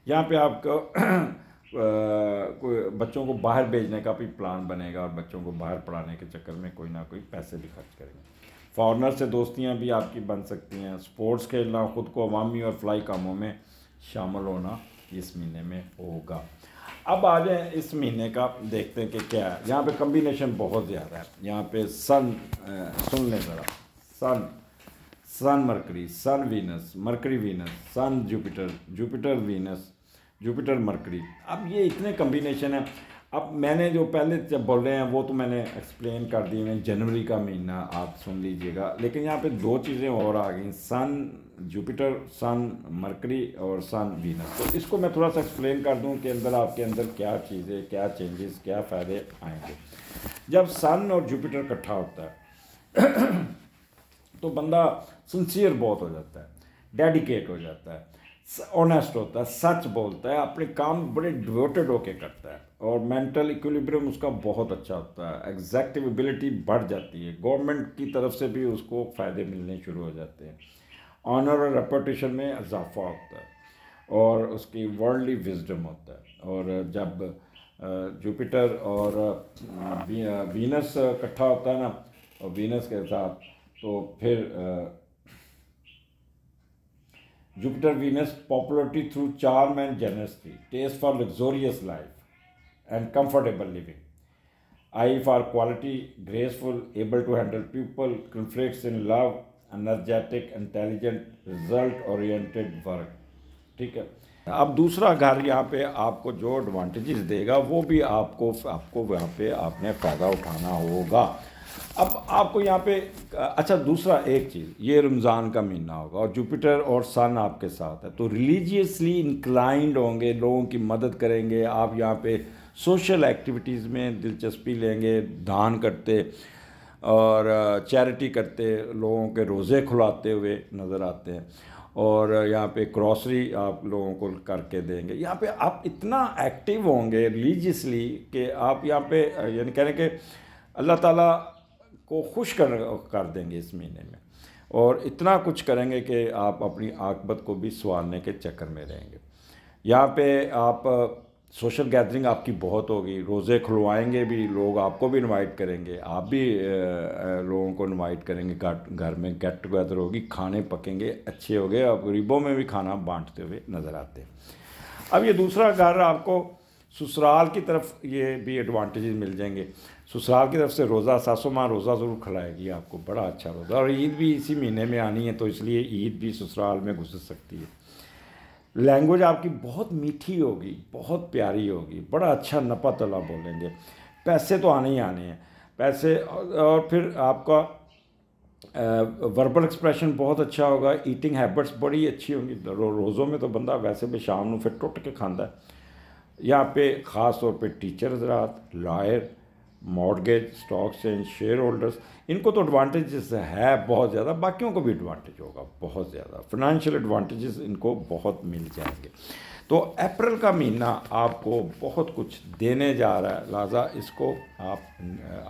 A: यहाँ पे आपको बच्चों को बाहर भेजने का भी प्लान बनेगा और बच्चों को बाहर पढ़ाने के चक्कर में कोई ना कोई पैसे भी खर्च करेंगे फॉरनर से दोस्तियाँ भी आपकी बन सकती हैं स्पोर्ट्स खेलना ख़ुद को अवामी और फ्लाई कामों में शामिल होना इस महीने में होगा अब आ जाए इस महीने का देखते हैं कि क्या है यहाँ पे कम्बिनेशन बहुत ज़्यादा है यहाँ पे सन सुन लें ज़रा sun sun Mercury sun Venus Mercury Venus sun Jupiter Jupiter Venus Jupiter Mercury अब ये इतने कम्बिनेशन है अब मैंने जो पहले जब बोल रहे हैं वो तो मैंने एक्सप्लेन कर दिए हैं जनवरी का महीना आप सुन लीजिएगा लेकिन यहाँ पे दो चीज़ें और आ गई सन जुपिटर सन मरकरी और सन वीनस तो इसको मैं थोड़ा सा एक्सप्लेन कर दूँ कि अंदर आपके अंदर क्या चीज़ें क्या चेंजेस क्या फ़ायदे आएंगे जब सन और जुपिटर इकट्ठा होता है तो बंदा सिंसियर बहुत हो जाता है डेडिकेट हो जाता है ऑनेस्ट होता है सच बोलता है अपने काम बड़े डिवोटेड होके करता है और मेंटल इक्विलिब्रियम उसका बहुत अच्छा होता है एग्जैक्टिव एबिलिटी बढ़ जाती है गवर्नमेंट की तरफ से भी उसको फ़ायदे मिलने शुरू हो जाते हैं ऑनर और रेपोटेशन में इजाफा होता है और उसकी वर्ल्डली विजडम होता है और जब जुपिटर और वीनस इकट्ठा होता है ना और वीनस के साथ तो फिर Jupiter Venus popularity through charm and generosity, taste for luxurious life and comfortable living. I for quality, graceful, able to handle people, conflicts in love, energetic, intelligent, result oriented work. ठीक है अब दूसरा घर यहाँ पे आपको जो एडवांटेजेस देगा वो भी आपको आपको यहाँ पे आपने फ़ायदा उठाना होगा अब आपको यहाँ पे अच्छा दूसरा एक चीज़ ये रमज़ान का महीना होगा और जुपिटर और सन आपके साथ है तो रिलीजियसली इंक्लाइंड होंगे लोगों की मदद करेंगे आप यहाँ पे सोशल एक्टिविटीज़ में दिलचस्पी लेंगे दान करते और चैरिटी करते लोगों के रोज़े खुलाते हुए नज़र आते हैं और यहाँ पे क्रॉसरी आप लोगों को करके देंगे यहाँ पे आप इतना एक्टिव होंगे रिलीजियसली कि आप यहाँ पे यानी कह रहे हैं कि अल्लाह ताला को खुश कर कर देंगे इस महीने में और इतना कुछ करेंगे कि आप अपनी आकबत को भी सवारने के चक्कर में रहेंगे यहाँ पे आप सोशल गैदरिंग आपकी बहुत होगी रोज़े खुलवाएंगे भी लोग आपको भी इनवाइट करेंगे आप भी लोगों को इनवाइट करेंगे घर में गेट टुगेदर होगी खाने पकेंगे अच्छे हो गए आप गरीबों में भी खाना बांटते हुए नज़र आते हैं अब ये दूसरा घर आपको ससुराल की तरफ ये भी एडवांटेजेस मिल जाएंगे ससुराल की तरफ से रोज़ा सासो माँ रोज़ा ज़रूर खिलाएगी आपको बड़ा अच्छा रोज़ा और ईद भी इसी महीने में आनी है तो इसलिए ईद भी ससुराल में घुस सकती है लैंग्वेज आपकी बहुत मीठी होगी बहुत प्यारी होगी बड़ा अच्छा नपा तला बोलेंगे पैसे तो आने ही आने हैं पैसे और फिर आपका वर्बल एक्सप्रेशन बहुत अच्छा होगा ईटिंग हैबिट्स बड़ी अच्छी होंगी रो, रोज़ों में तो बंदा वैसे भी शाम को फिर टुट के खाता है यहाँ पे ख़ास तौर पे टीचर हजरात lawyer mortgage stocks and shareholders इनको तो एडवांटेजेस है बहुत ज़्यादा बाकियों को भी एडवांटेज होगा बहुत ज़्यादा फिनंशियल एडवांटेजेस इनको बहुत मिल जाएंगे तो अप्रैल का महीना आपको बहुत कुछ देने जा रहा है लिहाजा इसको आप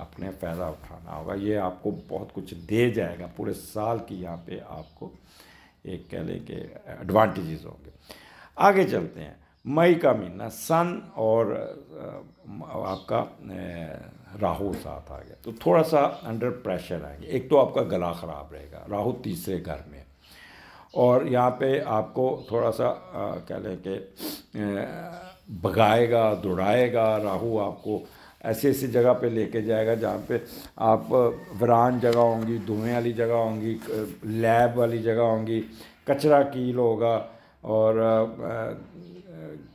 A: अपने फ़ायदा उठाना होगा ये आपको बहुत कुछ दे जाएगा पूरे साल की यहाँ पे आपको एक कह लें कि एडवांटेजेस होंगे आगे चलते हैं मई का महीना सन और आपका राहु साथ आ गया तो थोड़ा सा अंडर प्रेशर आएंगे एक तो आपका गला ख़राब रहेगा राहु तीसरे घर में और यहाँ पे आपको थोड़ा सा कह क्या लें कि भगाएगा दौड़ाएगा राहु आपको ऐसी ऐसी जगह पे लेके जाएगा जहाँ पे आप वरान जगह होंगी धुएँ वाली जगह होंगी लैब वाली जगह होंगी कचरा कील होगा और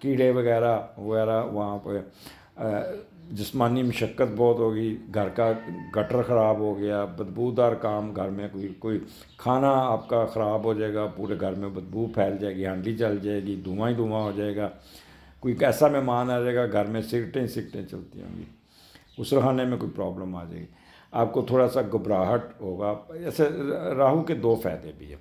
A: कीड़े वगैरह वगैरह वहाँ पर जिसमानी मशक्क़त बहुत होगी घर का गटर ख़राब हो गया बदबूदार काम घर में कोई कोई खाना आपका ख़राब हो जाएगा पूरे घर में बदबू फैल जाएगी हांडी चल जाएगी धुआं ही धुआं हो जाएगा कोई ऐसा मेहमान आ जाएगा घर में सिगटें सिगटें चलती होंगी उस रहाने में कोई प्रॉब्लम आ जाएगी आपको थोड़ा सा घबराहट होगा ऐसे राहु के दो फ़ायदे भी हैं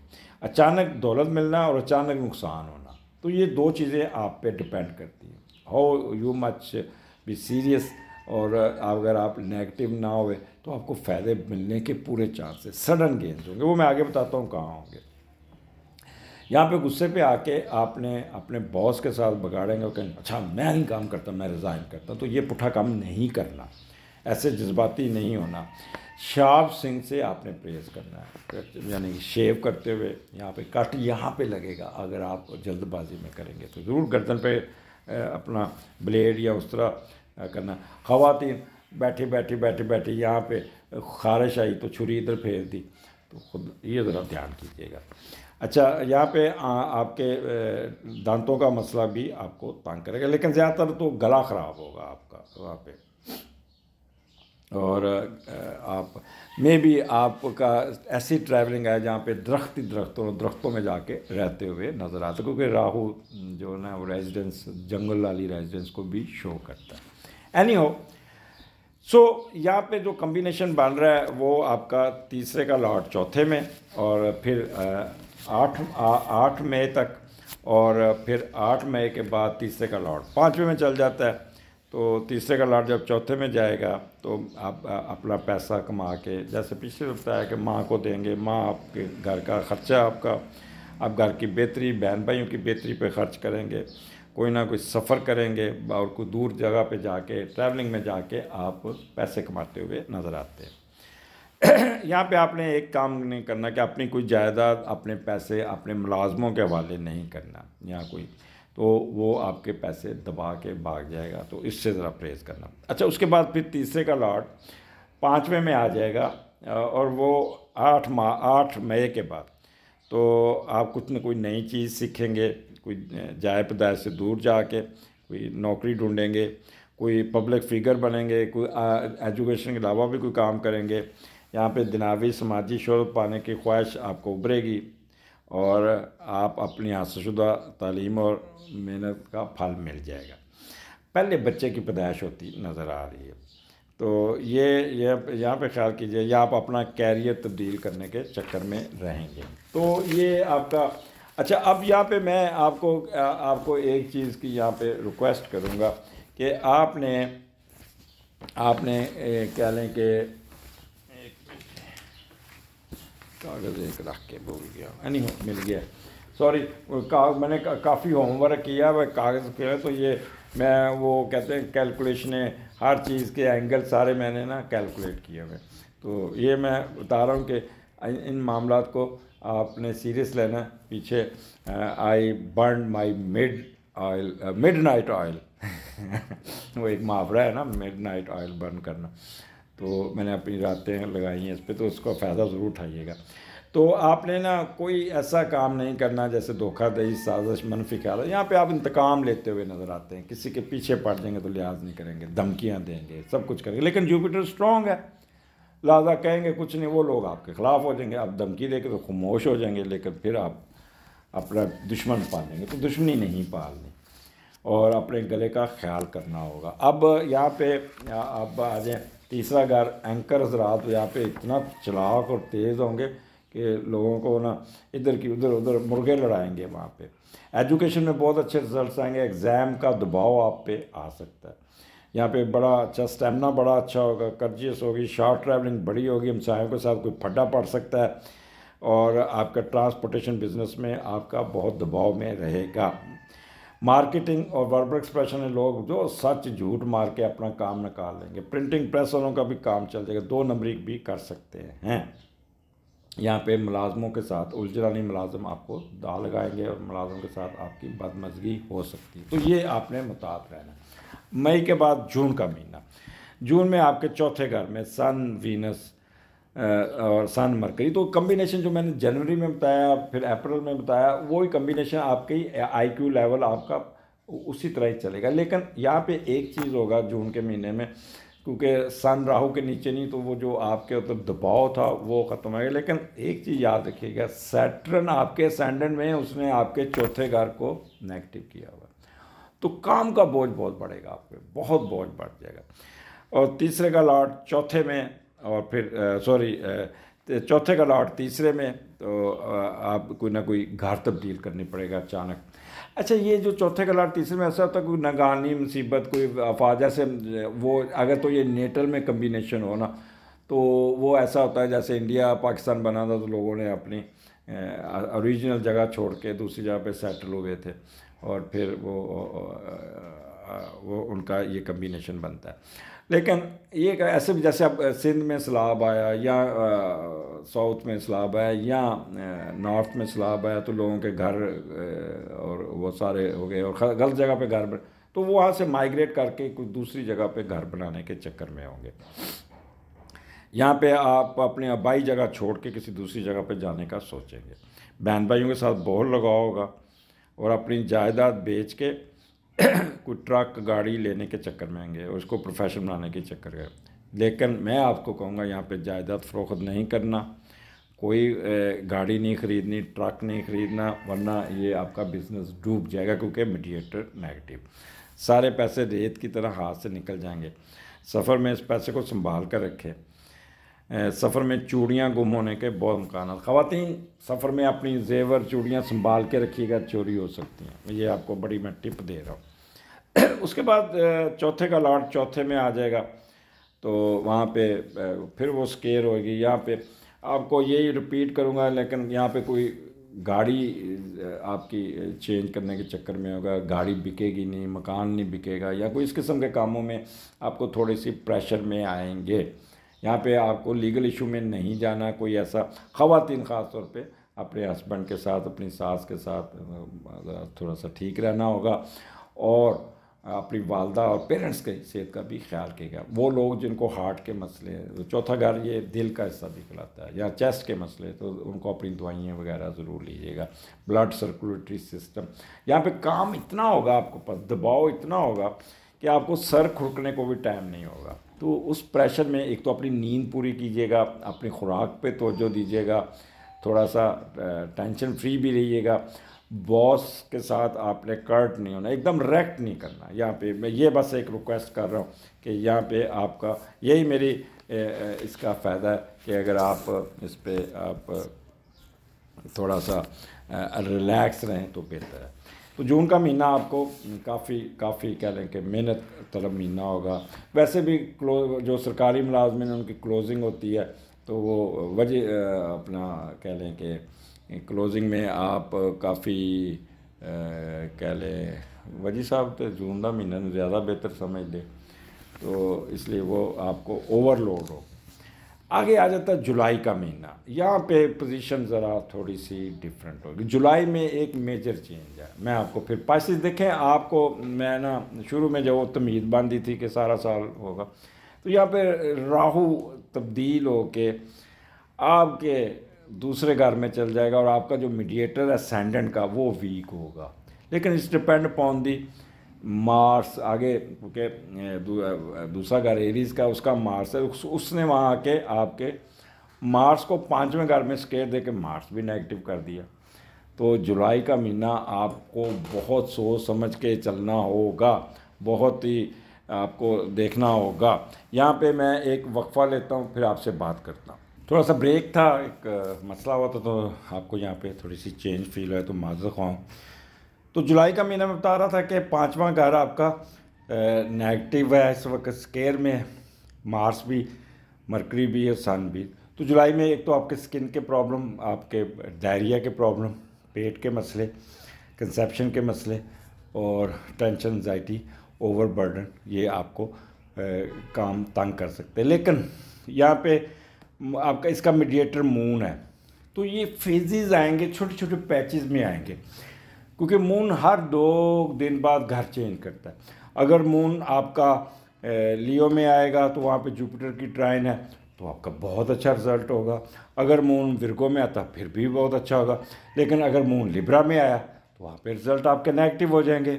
A: अचानक दौलत मिलना और अचानक नुकसान होना तो ये दो चीज़ें आप पे डिपेंड करती हैं how you much be serious और अगर आप नेगेटिव ना होए तो आपको फ़ायदे मिलने के पूरे चांसेस सडन गेंस होंगे वो मैं आगे बताता हूँ कहाँ होंगे यहाँ पे गुस्से पे आके आपने अपने बॉस के साथ बगाड़ेंगे और अच्छा मैं नहीं काम करता मैं रिज़ाइन करता तो ये पुठा काम नहीं करना ऐसे जज्बाती नहीं होना शार्प सिंह से आपने प्रेस करना है यानी शेव करते हुए यहाँ पे कट यहाँ पे लगेगा अगर आप जल्दबाजी में करेंगे तो ज़रूर गर्दन पे अपना ब्लेड या उस तरह करना खातन बैठे बैठे बैठे बैठे यहाँ पे खारिश आई तो छुरी इधर फेर दी तो खुद ये ज़रा ध्यान कीजिएगा अच्छा यहाँ पे आ, आपके दांतों का मसला भी आपको तंग करेगा लेकिन ज़्यादातर तो गला ख़राब होगा आपका वहाँ पर और आप मे भी आपका ऐसी ट्रैवलिंग है जहाँ पे दरख्त ही दरख्तों दरख्तों में जाके रहते हुए नज़र आते क्योंकि राहु जो ना वो रेजिडेंस जंगल वाली रेजिडेंस को भी शो करता है एनी हो सो यहाँ पे जो कम्बिनेशन बन रहा है वो आपका तीसरे का लॉट चौथे में और फिर आठ आठ मई तक और फिर आठ मई के बाद तीसरे का लॉट पाँचवें में चल जाता है तो तीसरे का लाट जब चौथे में जाएगा तो आप अपना पैसा कमा के जैसे पिछले हफ्ता है कि माँ को देंगे माँ आपके घर का ख़र्चा आपका आप घर की बेहतरी बहन भाइयों की बेहतरी पे खर्च करेंगे कोई ना कोई सफ़र करेंगे और कोई दूर जगह पे जाके ट्रैवलिंग में जाके आप पैसे कमाते हुए नज़र आते हैं यहाँ पे आपने एक काम नहीं करना कि अपनी कोई जायदाद अपने पैसे अपने मुलाजमों के हवाले नहीं करना यहाँ कोई तो वो आपके पैसे दबा के भाग जाएगा तो इससे ज़रा परहेज करना अच्छा उसके बाद फिर तीसरे का लॉट पाँचवें में आ जाएगा और वो आठ माह आठ मई के बाद तो आप कुछ ना कोई नई चीज़ सीखेंगे कोई जाए पदाय से दूर जाके कोई नौकरी ढूंढेंगे कोई पब्लिक फिगर बनेंगे कोई एजुकेशन के अलावा भी कोई काम करेंगे यहाँ पे दिनावी समाजी शोर पाने की ख्वाहिश आपको उभरेगी और आप अपनी हासिलशुदा तालीम और मेहनत का फल मिल जाएगा पहले बच्चे की पैदाइश होती नज़र आ रही है तो ये ये यहाँ पे ख्याल कीजिए या आप अपना कैरियर तब्दील करने के चक्कर में रहेंगे तो ये आपका अच्छा अब यहाँ पे मैं आपको आपको एक चीज़ की यहाँ पे रिक्वेस्ट करूँगा कि आपने आपने कह लें कि कागज एक रख के भूल गया एनी मिल गया सॉरी का मैंने का, काफ़ी होमवर्क किया वह कागज़ किया तो ये मैं वो कहते हैं कैलकुलेशन हर चीज़ के एंगल सारे मैंने ना कैलकुलेट किए हुए तो ये मैं बता रहा हूँ कि इन मामला को आपने सीरियस लेना पीछे I burn my mid oil midnight oil वो एक मुहावरा है ना मिड नाइट ऑयल बर्न करना तो मैंने अपनी रातें लगाई हैं इस पर तो उसका फ़ायदा ज़रूर उठाइएगा तो आपने ना कोई ऐसा काम नहीं करना जैसे दही साजिश मनफी ख्याल यहाँ पे आप इंतकाम लेते हुए नज़र आते हैं किसी के पीछे पड़ जाएंगे तो लिहाज नहीं करेंगे धमकियाँ देंगे सब कुछ करेंगे लेकिन जुपिटर स्ट्रॉन्ग है लिहाजा कहेंगे कुछ नहीं वो लोग आपके ख़िलाफ़ हो जाएंगे आप धमकी देके तो खामोश हो जाएंगे लेकिन फिर आप अपना दुश्मन पालेंगे तो दुश्मनी नहीं पालनी और अपने गले का ख्याल करना होगा अब यहाँ पे अब आ जाए तीसरा घर एंकर्स रात यहाँ पे इतना चलाक और तेज़ होंगे कि लोगों को ना इधर की उधर उधर मुर्गे लड़ाएंगे वहाँ पे एजुकेशन में बहुत अच्छे रिजल्ट आएंगे एग्ज़ाम का दबाव आप पे आ सकता है यहाँ पे बड़ा अच्छा स्टेमिना बड़ा अच्छा होगा कर्जियस होगी शॉर्ट ट्रैवलिंग बड़ी होगी हम सहायों के साथ कोई फड्डा पड़ सकता है और आपका ट्रांसपोर्टेशन बिज़नेस में आपका बहुत दबाव में रहेगा मार्केटिंग और वर्ब एक्सप्रेशन में लोग जो सच झूठ मार के अपना काम निकाल लेंगे प्रिंटिंग प्रेस वालों का भी काम चल जाएगा दो नंबरी भी कर सकते हैं यहाँ पे मुलाजमों के साथ उलझरानी मुलाजम आपको दा लगाएंगे और मुलाजम के साथ आपकी बदमजगी हो सकती है तो ये आपने मुताब रहना मई के बाद जून का महीना जून में आपके चौथे घर में सन वीनस और सन मरकरी तो कम्बिनेशन जो मैंने जनवरी में बताया फिर अप्रैल में बताया वो ही कम्बिनेशन आपके आई क्यू लेवल आपका उसी तरह ही चलेगा लेकिन यहाँ पे एक चीज़ होगा जून के महीने में क्योंकि सन राहु के नीचे नहीं तो वो जो आपके उत्तर मतलब दबाव था वो ख़त्म हो गया लेकिन एक चीज़ याद रखिएगा सैटर्न आपके सैंडन में उसने आपके चौथे घर को नेगेटिव किया हुआ तो काम का बोझ बहुत बढ़ेगा आपके बहुत बोझ बढ़ जाएगा और तीसरे का लॉट चौथे में और फिर सॉरी चौथे का लॉट तीसरे में तो आप कोई ना कोई घर तब्दील करनी पड़ेगा अचानक अच्छा ये जो चौथे का लॉट तीसरे में ऐसा होता है कोई नगानी मुसीबत कोई अफवाह जैसे वो अगर तो ये नेटल में कम्बिनेशन हो ना तो वो ऐसा होता है जैसे इंडिया पाकिस्तान बना था तो लोगों ने अपनी ओरिजिनल जगह छोड़ के दूसरी जगह पे सेटल हो गए थे और फिर वो वो उनका ये कम्बिनेशन बनता है लेकिन ये ऐसे भी जैसे अब सिंध में सलाब आया या साउथ में सलाब आया या नॉर्थ में सलाब आया तो लोगों के घर और वो सारे हो गए और गलत जगह पे घर तो वो वहाँ से माइग्रेट करके कुछ दूसरी जगह पे घर बनाने के चक्कर में होंगे यहाँ पे आप अपने आबाई जगह छोड़ के किसी दूसरी जगह पे जाने का सोचेंगे बहन भाइयों के साथ बहुत लगाव होगा और अपनी जायदाद बेच के कोई ट्रक गाड़ी लेने के चक्कर में आएंगे उसको प्रोफेशन बनाने के चक्कर में लेकिन मैं आपको कहूँगा यहाँ पे जायदाद फ़रोख्त नहीं करना कोई गाड़ी नहीं ख़रीदनी ट्रक नहीं ख़रीदना वरना ये आपका बिज़नेस डूब जाएगा क्योंकि मीडिएटर नेगेटिव सारे पैसे रेत की तरह हाथ से निकल जाएंगे सफ़र में इस पैसे को संभाल कर रखें सफ़र में चूड़ियाँ गुम होने के बहुत अमकान ख़वान सफ़र में अपनी जेवर चूड़ियाँ संभाल के रखिएगा चोरी हो सकती हैं ये आपको बड़ी मैं टिप दे रहा हूँ उसके बाद चौथे का लॉट चौथे में आ जाएगा तो वहाँ पे फिर वो स्केयर होगी यहाँ पे आपको यही रिपीट करूँगा लेकिन यहाँ पे कोई गाड़ी आपकी चेंज करने के चक्कर में होगा गाड़ी बिकेगी नहीं मकान नहीं बिकेगा या कोई इस किस्म के कामों में आपको थोड़ी सी प्रेशर में आएंगे यहाँ पे आपको लीगल इशू में नहीं जाना कोई ऐसा ख़वान ख़ास तौर पे अपने हस्बैंड के साथ अपनी सास के साथ थोड़ा सा ठीक रहना होगा और अपनी वालदा और पेरेंट्स के सेहत का भी ख्याल किएगा वो लोग जिनको हार्ट के मसले चौथा घर ये दिल का हिस्सा भी है या चेस्ट के मसले तो उनको अपनी दवाइयाँ वगैरह ज़रूर लीजिएगा ब्लड सर्कुलेटरी सिस्टम यहाँ पे काम इतना होगा आपको पास दबाव इतना होगा कि आपको सर खुरकने को भी टाइम नहीं होगा तो उस प्रेशर में एक तो अपनी नींद पूरी कीजिएगा अपनी खुराक पे तोजो दीजिएगा थोड़ा सा टेंशन फ्री भी रहिएगा बॉस के साथ आपने कर्ट नहीं होना एकदम रैक्ट नहीं करना यहाँ पे मैं ये बस एक रिक्वेस्ट कर रहा हूँ कि यहाँ पे आपका यही मेरी इसका फ़ायदा है कि अगर आप इस पर आप थोड़ा सा रिलैक्स रहें तो बेहतर है तो जून का महीना आपको काफ़ी काफ़ी कह लें कि मेहनत तरफ महीना होगा वैसे भी क्लोज जो सरकारी मुलाजमिन उनकी क्लोजिंग होती है तो वो वजह अपना कह लें कि क्लोजिंग में आप काफ़ी कह लें वजी साहब तो जून का महीना ज़्यादा बेहतर समझ दे तो इसलिए वो आपको ओवरलोड हो आगे आ जाता है जुलाई का महीना यहाँ पे पोजीशन ज़रा थोड़ी सी डिफरेंट होगी जुलाई में एक मेजर चेंज है मैं आपको फिर पासिस देखें आपको मैं ना शुरू में जब वो तमीद बांधी थी कि सारा साल होगा तो यहाँ पे राहु तब्दील हो के आपके दूसरे घर में चल जाएगा और आपका जो मीडिएटर है सेंडेंट का वो वीक होगा लेकिन इस डिपेंड पॉन दी मार्स आगे के दूसरा घर एरीज का उसका मार्स है उस, उसने वहाँ आके आपके मार्स को पाँचवें घर में स्केयर दे के मार्स भी नेगेटिव कर दिया तो जुलाई का महीना आपको बहुत सोच समझ के चलना होगा बहुत ही आपको देखना होगा यहाँ पे मैं एक वक्फ़ा लेता हूँ फिर आपसे बात करता हूँ थोड़ा सा ब्रेक था एक मसला हुआ था तो आपको यहाँ पे थोड़ी सी चेंज फील है तो माजर खुआ तो जुलाई का महीना में बता रहा था कि पाँचवा घर आपका नेगेटिव है इस वक्त स्केयर में है मार्स भी मरकरी भी और सन भी तो जुलाई में एक तो आपके स्किन के प्रॉब्लम आपके डायरिया के प्रॉब्लम पेट के मसले कंसेप्शन के मसले और टेंशन जाइटी ओवरबर्डन ये आपको आ, काम तंग कर सकते हैं लेकिन यहाँ पे आपका इसका मीडिएटर मून है तो ये फेजेस आएंगे छोटे छोटे पैचेस में आएंगे क्योंकि मून हर दो दिन बाद घर चेंज करता है अगर मून आपका लियो में आएगा तो वहाँ पे जुपिटर की ट्राइन है तो आपका बहुत अच्छा रिजल्ट होगा अगर मून विरगो में आता फिर भी बहुत अच्छा होगा लेकिन अगर मून लिब्रा में आया तो वहाँ पे रिजल्ट आपके नेगेटिव हो जाएंगे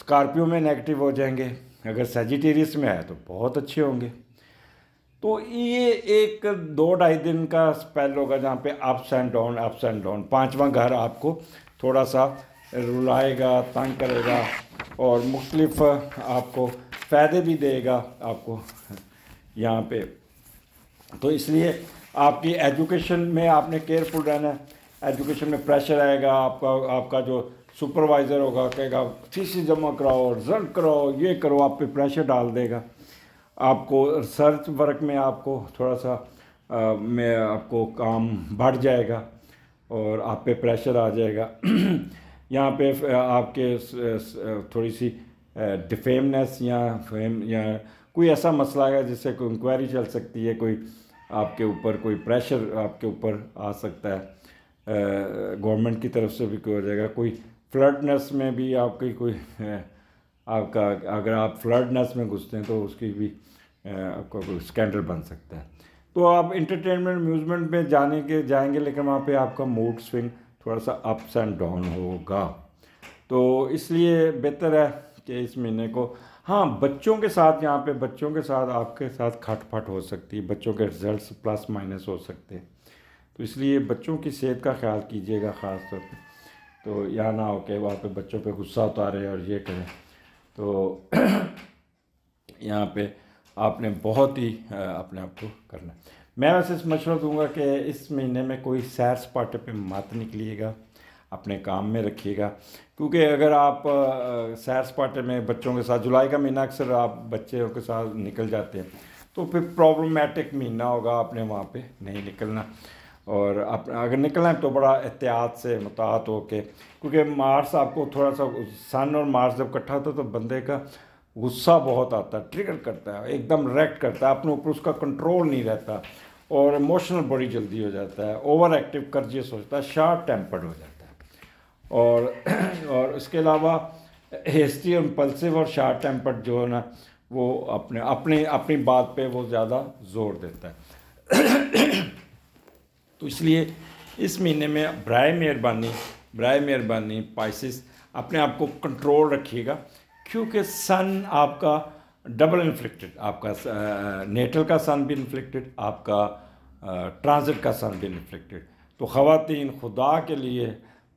A: स्कॉर्पियो में नेगेटिव हो जाएंगे अगर सेजिटेरियस में आया तो बहुत अच्छे होंगे तो ये एक दो ढाई दिन का स्पेल होगा जहाँ पे ups and down ups and down पांचवा घर आपको थोड़ा सा रुलाएगा तंग करेगा और मुख्तलफ़ आपको फ़ायदे भी देगा आपको यहाँ पे तो इसलिए आपकी एजुकेशन में आपने केयरफुल रहना है एजुकेशन में प्रेशर आएगा आपका आपका जो सुपरवाइज़र होगा कहेगा थीसिस जमा कराओ रिजल्ट कराओ ये करो आप पे प्रेशर डाल देगा आपको रिसर्च वर्क में आपको थोड़ा सा आ, में आपको काम बढ़ जाएगा और आप पे प्रेशर आ जाएगा यहाँ पे आपके थोड़ी सी डिफेमनेस या फेम या कोई ऐसा मसला है जिससे कोई इंक्वायरी चल सकती है कोई आपके ऊपर कोई प्रेशर आपके ऊपर आ सकता है गवर्नमेंट की तरफ से भी कोई हो जाएगा कोई फ्लडनेस में भी आपकी कोई आपका अगर आप फ्लडनेस में घुसते हैं तो उसकी भी आपका कोई स्कैंडल बन सकता है तो आप इंटरटेनमेंट म्यूजमेंट में जाने के जाएंगे लेकिन वहाँ पे आपका मूड स्विंग थोड़ा सा अप्स एंड डाउन होगा तो इसलिए बेहतर है कि इस महीने को हाँ बच्चों के साथ यहाँ पे बच्चों के साथ आपके साथ खटपट हो सकती है बच्चों के रिजल्ट्स प्लस माइनस हो सकते हैं तो इसलिए बच्चों की सेहत का ख्याल कीजिएगा ख़ास तौर पर तो यह ना हो कि वहाँ पे बच्चों पे गुस्सा उतारे और ये करें तो यहाँ पे आपने बहुत ही अपने आप को करना है मैं वैसे मशवरा तो दूंगा कि इस महीने में कोई सैर सपाटे पे मत निकलिएगा अपने काम में रखिएगा क्योंकि अगर आप सैर सपाटे में बच्चों के साथ जुलाई का महीना अक्सर आप बच्चों के साथ निकल जाते हैं तो फिर प्रॉब्लमेटिक महीना होगा आपने वहाँ पे नहीं निकलना और आप अगर निकलना है तो बड़ा एहतियात से मुताहत हो के क्योंकि मार्स आपको थोड़ा सा सन और मार्स जब इकट्ठा होता है तो बंदे का गुस्सा बहुत आता है ट्रिगर करता है एकदम रेक्ट करता है अपने ऊपर उसका कंट्रोल नहीं रहता और इमोशनल बड़ी जल्दी हो जाता है ओवर एक्टिव जो सोचता है शार्ट टेम्पर्ड हो जाता है और और इसके अलावा हेस्टी और इम्पल्सिव और शार्ट टेम्पर्ड जो है ना वो अपने अपने अपनी बात पे वो ज़्यादा जोर देता है तो इसलिए इस महीने में ब्राय मेहरबानी ब्राय मेहरबानी पाइसिस अपने आप को कंट्रोल रखिएगा क्योंकि सन आपका डबल इन्फ्लिक्टेड आपका नेटल का सन भी इन्फ्लिक्टेड आपका ट्रांजिट का सन भी इन्फ्लिक्टेड तो ख़वान खुदा के लिए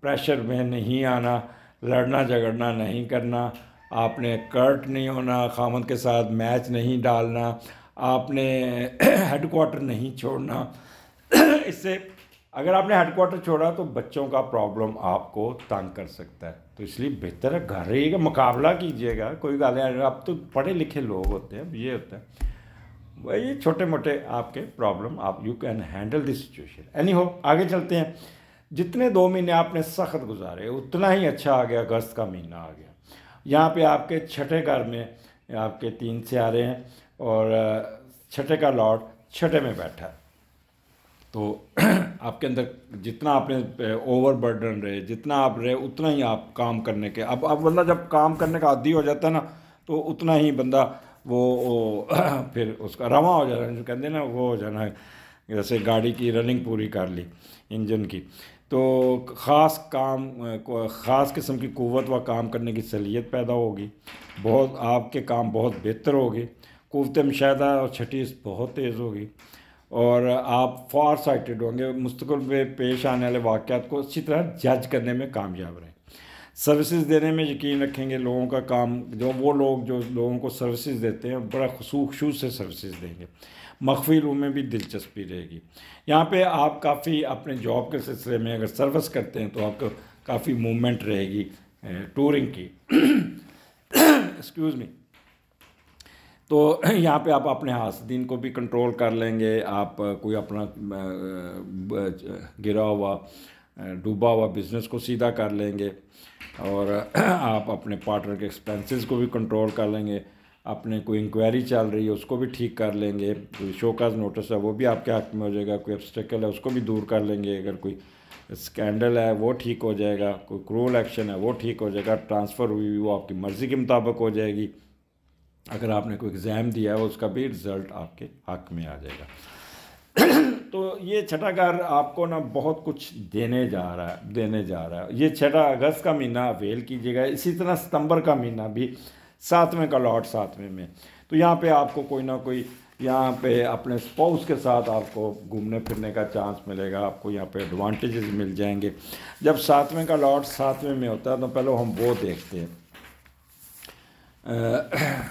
A: प्रेशर में नहीं आना लड़ना झगड़ना नहीं करना आपने कर्ट नहीं होना खामद के साथ मैच नहीं डालना आपने हेडकोार्टर नहीं छोड़ना इससे अगर आपने हेडकोार्टर छोड़ा तो बच्चों का प्रॉब्लम आपको तंग कर सकता है तो इसलिए बेहतर है घर रहिएगा मुकाबला कीजिएगा कोई गाल आप तो पढ़े लिखे लोग होते हैं ये होता है वही छोटे मोटे आपके प्रॉब्लम आप you can handle this situation any हो आगे चलते हैं जितने दो महीने आपने सख्त गुजारे उतना ही अच्छा आ गया अगस्त का महीना आ गया यहाँ पे आपके छठे घर में आपके तीन से आ रहे हैं और छठे का लॉर्ड छठे में बैठा है तो आपके अंदर जितना आपने ओवर बर्डन रहे जितना आप रहे उतना ही आप काम करने के अब अब बंदा जब काम करने का आदि हो जाता है ना तो उतना ही बंदा वो, वो फिर उसका रवा हो जाना जो कहते हैं ना वो हो जाना है जैसे गाड़ी की रनिंग पूरी कर ली इंजन की तो ख़ास काम ख़ास किस्म की कुत व काम करने की सलीहत पैदा होगी बहुत आपके काम बहुत बेहतर होगी कुत मुशाह और छठी बहुत तेज़ होगी और आप फार साइटेड होंगे मुस्तकिल में पेश आने वाले वाक़ात को अच्छी तरह जज करने में कामयाब रहें सर्विसेज देने में यकीन रखेंगे लोगों का काम जो वो लोग जो लोगों को सर्विसेज देते हैं बड़ा खसूखसूस से सर्विसेज देंगे मखफी रूम में भी दिलचस्पी रहेगी यहाँ पे आप काफ़ी अपने जॉब के सिलसिले में अगर सर्विस करते हैं तो आपको काफ़ी मूवमेंट रहेगी टूरिंग की एक्सक्यूज़ मी तो यहाँ पे आप अपने दिन को भी कंट्रोल कर लेंगे आप कोई अपना गिरा हुआ डूबा हुआ बिज़नेस को सीधा कर लेंगे और आप अपने पार्टनर के एक्सपेंसेस को भी कंट्रोल कर लेंगे अपने कोई इंक्वायरी चल रही है उसको भी ठीक कर लेंगे कोई शोकाज नोटिस है वो भी आपके हक में हो जाएगा कोई ऑब्स्टेकल है उसको भी दूर कर लेंगे अगर कोई स्कैंडल है वो ठीक हो जाएगा कोई क्रूल एक्शन है वो ठीक हो जाएगा ट्रांसफ़र हुई वो आपकी मर्ज़ी के मुताबिक हो जाएगी अगर आपने कोई एग्ज़ाम दिया है उसका भी रिज़ल्ट आपके हक में आ जाएगा तो ये घर आपको ना बहुत कुछ देने जा रहा है देने जा रहा है ये छठा अगस्त का महीना अवेल कीजिएगा इसी तरह सितंबर का महीना भी सातवें का लॉट सातवें में तो यहाँ पे आपको कोई ना कोई यहाँ पे अपने स्पाउस के साथ आपको घूमने फिरने का चांस मिलेगा आपको यहाँ पे एडवांटेजेस मिल जाएंगे जब सातवें का लॉट सातवें में होता है तो पहले हम वो देखते हैं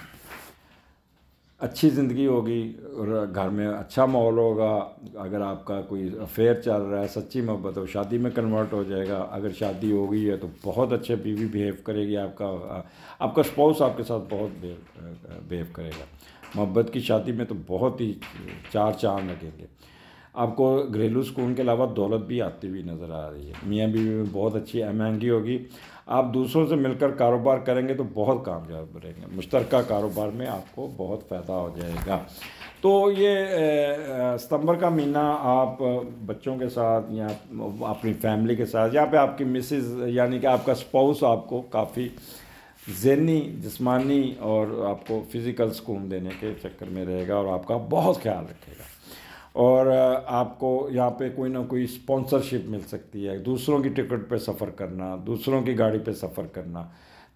A: अच्छी ज़िंदगी होगी और घर में अच्छा माहौल होगा अगर आपका कोई अफेयर चल रहा है सच्ची मोहब्बत हो शादी में कन्वर्ट हो जाएगा अगर शादी हो गई है तो बहुत अच्छे बीवी बिहेव करेगी आपका आपका स्पाउस आपके साथ बहुत बिहेव करेगा मोहब्बत की शादी में तो बहुत ही चार चांद लगेंगे आपको घरेलू सुकून के अलावा दौलत भी आती हुई नज़र आ रही है मियाँ बीवी में बहुत अच्छी महंगी होगी आप दूसरों से मिलकर कारोबार करेंगे तो बहुत कामयाब रहेंगे मुश्तरक कारोबार में आपको बहुत फ़ायदा हो जाएगा तो ये सितंबर का महीना आप बच्चों के साथ या अपनी फैमिली के साथ या पे आपकी मिसिज़ यानी कि आपका स्पाउस आपको काफ़ी जहनी जिस्मानी और आपको फ़िज़िकल सुकून देने के चक्कर में रहेगा और आपका बहुत ख्याल रखेगा और आपको यहाँ पे कोई ना कोई स्पॉन्सरशिप मिल सकती है दूसरों की टिकट पे सफ़र करना दूसरों की गाड़ी पे सफ़र करना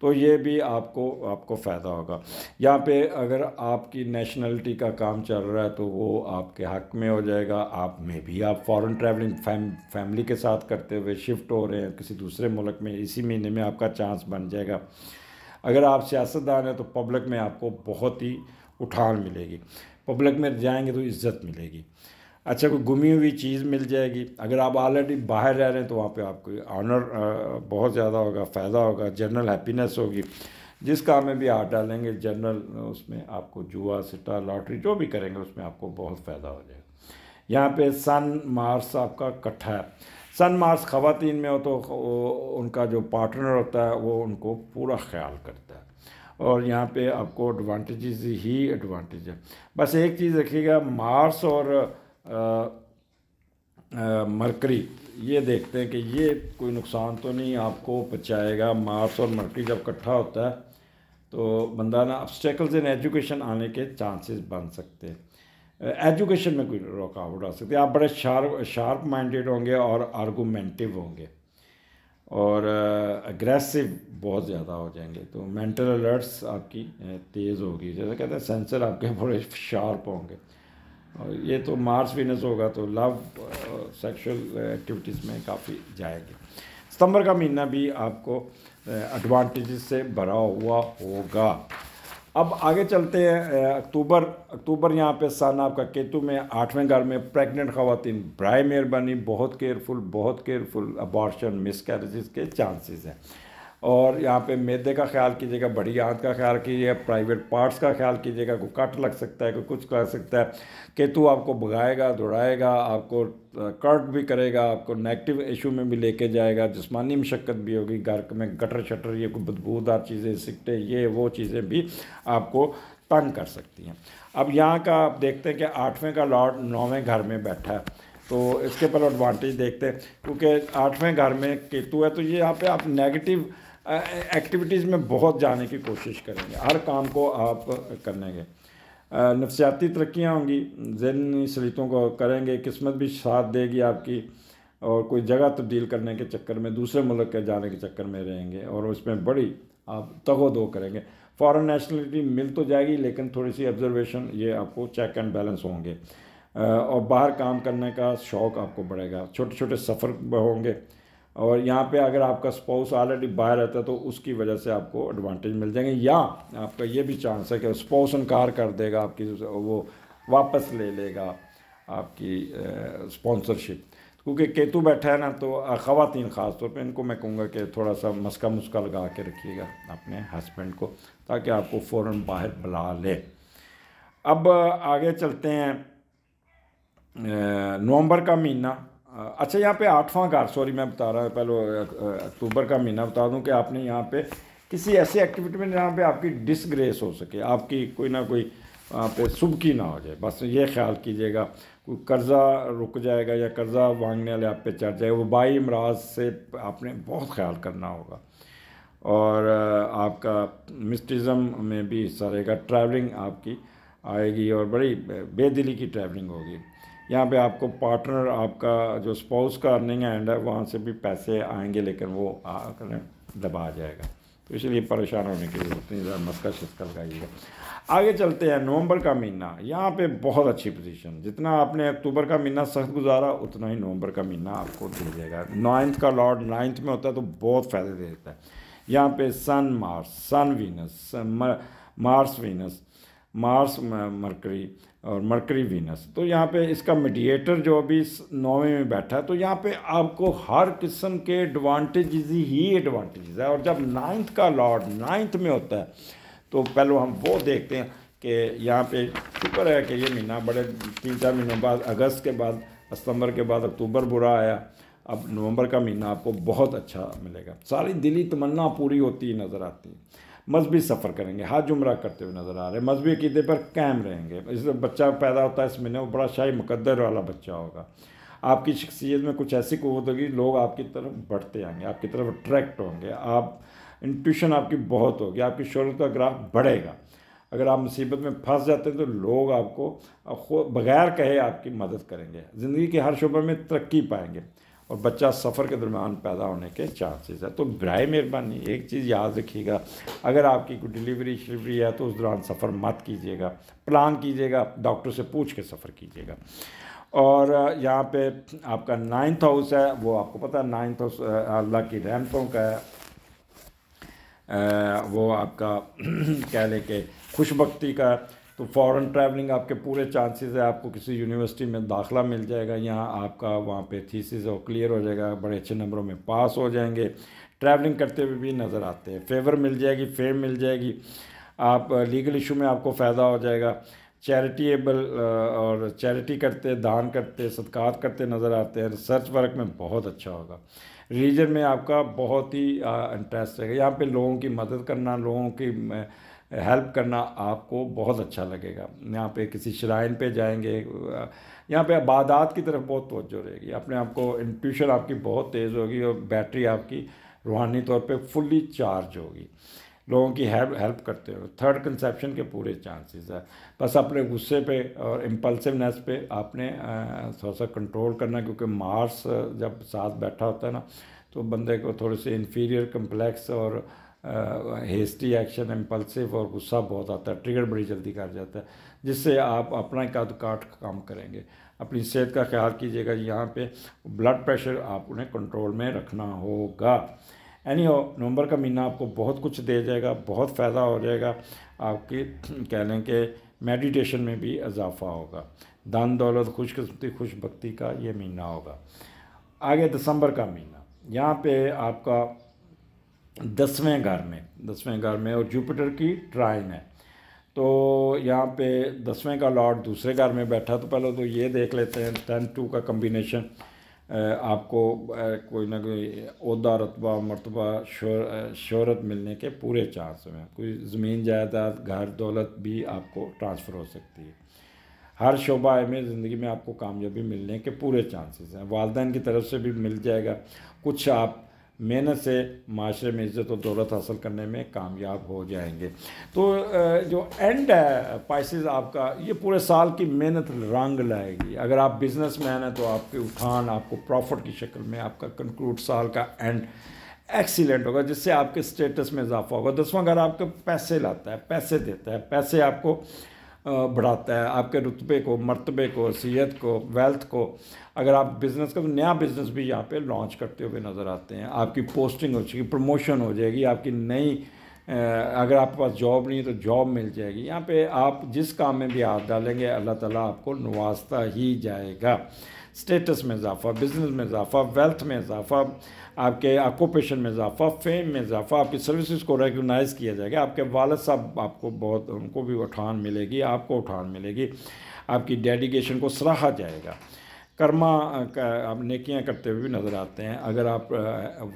A: तो ये भी आपको आपको फ़ायदा होगा यहाँ पे अगर आपकी नेशनलिटी का काम चल रहा है तो वो आपके हक में हो जाएगा आप में भी आप फॉरेन ट्रैवलिंग फैम फैमिली के साथ करते हुए शिफ्ट हो रहे हैं किसी दूसरे मुल्क में इसी महीने में आपका चांस बन जाएगा अगर आप सियासतदान हैं तो पब्लिक में आपको बहुत ही उठान मिलेगी पब्लिक में जाएंगे तो इज़्ज़त मिलेगी अच्छा कोई गुमी हुई चीज़ मिल जाएगी अगर आप ऑलरेडी बाहर रह रहे हैं तो वहाँ पे आपको ऑनर बहुत ज़्यादा होगा फ़ायदा होगा जनरल हैप्पीनेस होगी जिस काम में भी आप डालेंगे जनरल उसमें आपको जुआ सिटा लॉटरी जो भी करेंगे उसमें आपको बहुत फ़ायदा हो जाएगा यहाँ पे सन मार्स आपका इकट्ठा है सन मार्स ख़वान में हो तो उनका जो पार्टनर होता है वो उनको पूरा ख्याल करता है और यहाँ पे आपको एडवांटेजेस ही एडवांटेज है बस एक चीज़ रखिएगा मार्स और मरकरी ये देखते हैं कि ये कोई नुकसान तो नहीं आपको पहुँचाएगा मार्स और मरकरी जब इकट्ठा होता है तो बंदा ना ऑब्स्टेकल्स इन एजुकेशन आने के चांसेस बन सकते हैं एजुकेशन में कोई रुकावट आ सकती है आप बड़े शार्प शार्प माइंडेड होंगे और आर्गूमेंटिव होंगे और अग्रेसिव बहुत ज़्यादा हो जाएंगे तो मेंटल अलर्ट्स आपकी तेज़ होगी जैसे कहते हैं सेंसर आपके बड़े शार्प होंगे और ये तो मार्स वीनस होगा तो लव सेक्सुअल एक्टिविटीज़ में काफ़ी जाएगी सितंबर का महीना भी आपको एडवांटेजेस uh, से भरा हुआ होगा अब आगे चलते हैं uh, अक्टूबर अक्टूबर यहाँ पे सन आपका केतु में आठवें घर में प्रेग्नेंट खातन ब्राई मेहरबानी बहुत केयरफुल बहुत केयरफुल अबॉर्शन मिसकैरेजेस के चांसेस हैं और यहाँ पे मैदे का ख्याल कीजिएगा बड़ी आंत का ख्याल कीजिएगा प्राइवेट पार्ट्स का ख्याल कीजिएगा कोई कट लग सकता है कोई कुछ कर सकता है केतु आपको भगाएगा दौड़ाएगा आपको कर्ट भी करेगा आपको नेगेटिव इशू में भी लेके जाएगा जिसमानी मशक्क़त भी होगी घर में गटर शटर ये कोई बदबूदार चीज़ें सिकटे ये वो चीज़ें भी आपको तंग कर सकती हैं अब यहाँ का आप देखते हैं कि आठवें का लॉर्ड नौवें घर में बैठा है तो इसके पर एडवांटेज देखते हैं क्योंकि आठवें घर में केतु है तो ये यहाँ पे आप नेगेटिव एक्टिविटीज़ में बहुत जाने की कोशिश करेंगे हर काम को आप करेंगे नफसियाती तरक्याँ होंगी जहनी सलीतों को करेंगे किस्मत भी साथ देगी आपकी और कोई जगह तब्दील करने के चक्कर में दूसरे मुल्क के जाने के चक्कर में रहेंगे और उसमें बड़ी आप तगो दो करेंगे फॉरेन नेशनलिटी मिल तो जाएगी लेकिन थोड़ी सी ऑब्जर्वेशन ये आपको चेक एंड बैलेंस होंगे और बाहर काम करने का शौक़ आपको बढ़ेगा छोटे छोटे सफ़र होंगे और यहाँ पे अगर आपका स्पाउस ऑलरेडी बाहर रहता है तो उसकी वजह से आपको एडवांटेज मिल जाएंगे या आपका ये भी चांस है कि स्पाउस इनकार कर देगा आपकी वो वापस ले लेगा आपकी स्पॉन्सरशिप क्योंकि केतु बैठा है ना तो ख़वान ख़ास तौर पे इनको मैं कहूँगा कि थोड़ा सा मस्का मुस्का लगा के रखिएगा अपने हस्बैंड को ताकि आपको फ़ौर बाहर बुला ले अब आगे चलते हैं नवंबर का महीना अच्छा यहाँ पे आठवां कार सॉरी मैं बता रहा हूँ पहले अक्टूबर का महीना बता दूँ कि आपने यहाँ पे किसी ऐसी एक्टिविटी में जहाँ पे आपकी डिसग्रेस हो सके आपकी कोई ना कोई वहाँ पे सुबकी ना हो जाए बस ये ख्याल कीजिएगा कोई कर्ज़ा रुक जाएगा या कर्ज़ा मांगने वाले आप पे चढ़ जाएगा बाई अमराज से आपने बहुत ख्याल करना होगा और आपका मिस्टिज़म में भी हिस्सा रहेगा ट्रैवलिंग आपकी आएगी और बड़ी बेदिली की ट्रैवलिंग होगी यहाँ पे आपको पार्टनर आपका जो स्पाउस का अर्निंग एंड है वहाँ से भी पैसे आएंगे लेकिन वो आकर दबा जाएगा तो इसलिए परेशान होने की जरूरत नहीं ज़्यादा मस्का शस्कर लगाइएगा आगे चलते हैं नवंबर का महीना यहाँ पे बहुत अच्छी पोजीशन जितना आपने अक्टूबर का महीना सख्त गुजारा उतना ही नवंबर का महीना आपको दे जाएगा नाइन्थ का लॉर्ड नाइन्थ में होता है तो बहुत फ़ायदे दे देता है यहाँ पे sun Mars sun Venus Mars Venus Mars Mercury और मरकरी वीनस तो यहाँ पे इसका मीडिएटर जो अभी नौवे में बैठा है तो यहाँ पे आपको हर किस्म के एडवांटेजेस ही एडवांटेजेस है और जब नाइन्थ का लॉर्ड नाइन्थ में होता है तो पहले हम वो देखते हैं कि यहाँ पे शुक्र है कि ये महीना बड़े तीन चार महीनों बाद अगस्त के बाद सितंबर के बाद अक्टूबर बुरा आया अब नवंबर का महीना आपको बहुत अच्छा मिलेगा सारी दिली तमन्ना पूरी होती नज़र आती है मजहबी सफ़र करेंगे हाथ जुमरा करते हुए नज़र आ रहे हैं मजहबी अकीदे पर कायम रहेंगे इसलिए बच्चा पैदा होता है इस महीने वो बड़ा शाही मुकद्दर वाला बच्चा होगा आपकी शख्सियत में कुछ ऐसी कुत होगी लोग आपकी तरफ बढ़ते आएंगे आपकी तरफ अट्रैक्ट होंगे आप इंट्यूशन आपकी बहुत होगी आपकी शहरत का ग्राफ बढ़ेगा अगर आप मुसीबत में फंस जाते हैं तो लोग आपको बगैर कहे आपकी मदद करेंगे ज़िंदगी के हर शोबे में तरक्की पाएंगे और बच्चा सफ़र के दरमियान पैदा होने के चांसेस है तो बर मेहरबानी एक चीज़ याद रखिएगा अगर आपकी कोई डिलीवरी शिलीवरी है तो उस दौरान सफ़र मत कीजिएगा प्लान कीजिएगा डॉक्टर से पूछ के सफ़र कीजिएगा और यहाँ पे आपका नाइन्थ हाउस है वो आपको पता है नाइन्थ हाउस अल्लाह की रहमतों का है वो आपका कह लें कि खुशबख्ती का तो फ़ॉरन ट्रैवलिंग आपके पूरे चांसेस है आपको किसी यूनिवर्सिटी में दाखला मिल जाएगा यहाँ आपका वहाँ पे थीसिस और क्लियर हो जाएगा बड़े अच्छे नंबरों में पास हो जाएंगे ट्रैवलिंग करते हुए भी नज़र आते हैं फेवर मिल जाएगी फेम मिल जाएगी आप लीगल इशू में आपको फ़ायदा हो जाएगा चैरिटीबल और चैरिटी करते दान करते सदकात करते नज़र आते हैं रिसर्च वर्क में बहुत अच्छा होगा रिलीजन में आपका बहुत ही इंटरेस्ट रहेगा यहाँ पे लोगों की मदद करना लोगों की हेल्प करना आपको बहुत अच्छा लगेगा यहाँ पे किसी श्राइन पे जाएंगे यहाँ पे आबादात की तरफ बहुत तोज्जो रहेगी अपने आप को इंट्यूशन आपकी बहुत तेज़ होगी और बैटरी आपकी रूहानी तौर पे फुल्ली चार्ज होगी लोगों की हेल्प हेल्प करते हो थर्ड कंसेप्शन के पूरे चांसेस है बस अपने गुस्से पे और इम्पल्सिवनेस पे आपने थोड़ा सा कंट्रोल करना क्योंकि मार्स जब साथ बैठा होता है ना तो बंदे को थोड़े से इन्फीरियर कम्प्लेक्स और हेस्टी एक्शन इम्पल्सिव और गुस्सा बहुत आता है ट्रिगर बड़ी जल्दी कर जाता है जिससे आप अपना का काट काम करेंगे अपनी सेहत का ख्याल कीजिएगा यहाँ पे ब्लड प्रेशर आप उन्हें कंट्रोल में रखना होगा एनी हो नवंबर का महीना आपको बहुत कुछ दे जाएगा बहुत फ़ायदा हो जाएगा आपके कह लें कि मेडिटेशन में भी इजाफा होगा दान दौलत खुशकस्मती खुशबक्ति का ये महीना होगा आगे दिसंबर का महीना यहाँ पे आपका दसवें घर में दसवें घर में और जुपिटर की ट्राइन है तो यहाँ पे दसवें का लॉर्ड दूसरे घर में बैठा तो पहले तो ये देख लेते हैं टेन टू का कम्बिनेशन आपको कोई ना कोई उहदा रतबा मरतबा शोर, शहरत मिलने के पूरे चांस हैं कोई ज़मीन जायदाद घर दौलत भी आपको ट्रांसफ़र हो सकती है हर शोबा में ज़िंदगी में आपको कामयाबी मिलने के पूरे चांसेस हैं वालदेन की तरफ से भी मिल जाएगा कुछ आप मेहनत से माशरे में इज़्ज़त और दौलत हासिल करने में कामयाब हो जाएंगे तो जो एंड है पाइसिस आपका ये पूरे साल की मेहनत रंग लाएगी अगर आप बिज़नेस मैन हैं तो आपके उठान आपको प्रॉफिट की शक्ल में आपका कंक्लूड साल का एंड एक्सीलेंट होगा जिससे आपके स्टेटस में इजाफा होगा दसवां घर आपको पैसे लाता है पैसे देता है पैसे आपको बढ़ाता है आपके रुतबे को मरतबे को सीहत को वेल्थ को अगर आप बिज़नेस का तो नया बिज़नेस भी यहाँ पे लॉन्च करते हुए नज़र आते हैं आपकी पोस्टिंग हो जाएगी प्रमोशन हो जाएगी आपकी नई अगर आपके पास जॉब नहीं है तो जॉब मिल जाएगी यहाँ पे आप जिस काम में भी हाथ डालेंगे अल्लाह ताला आपको नवाजता ही जाएगा स्टेटस में इजाफा बिजनेस में इजाफा वेल्थ में इजाफा आपके आकोपेशन में इजाफा फेम में इजाफा आपकी सर्विसेज को रिकगनाइज़ किया जाएगा आपके वालद साहब आपको बहुत उनको भी उठान मिलेगी आपको उठान मिलेगी आपकी डेडिकेशन को सराहा जाएगा कर्मा का आप नकियाँ करते हुए भी नज़र आते हैं अगर आप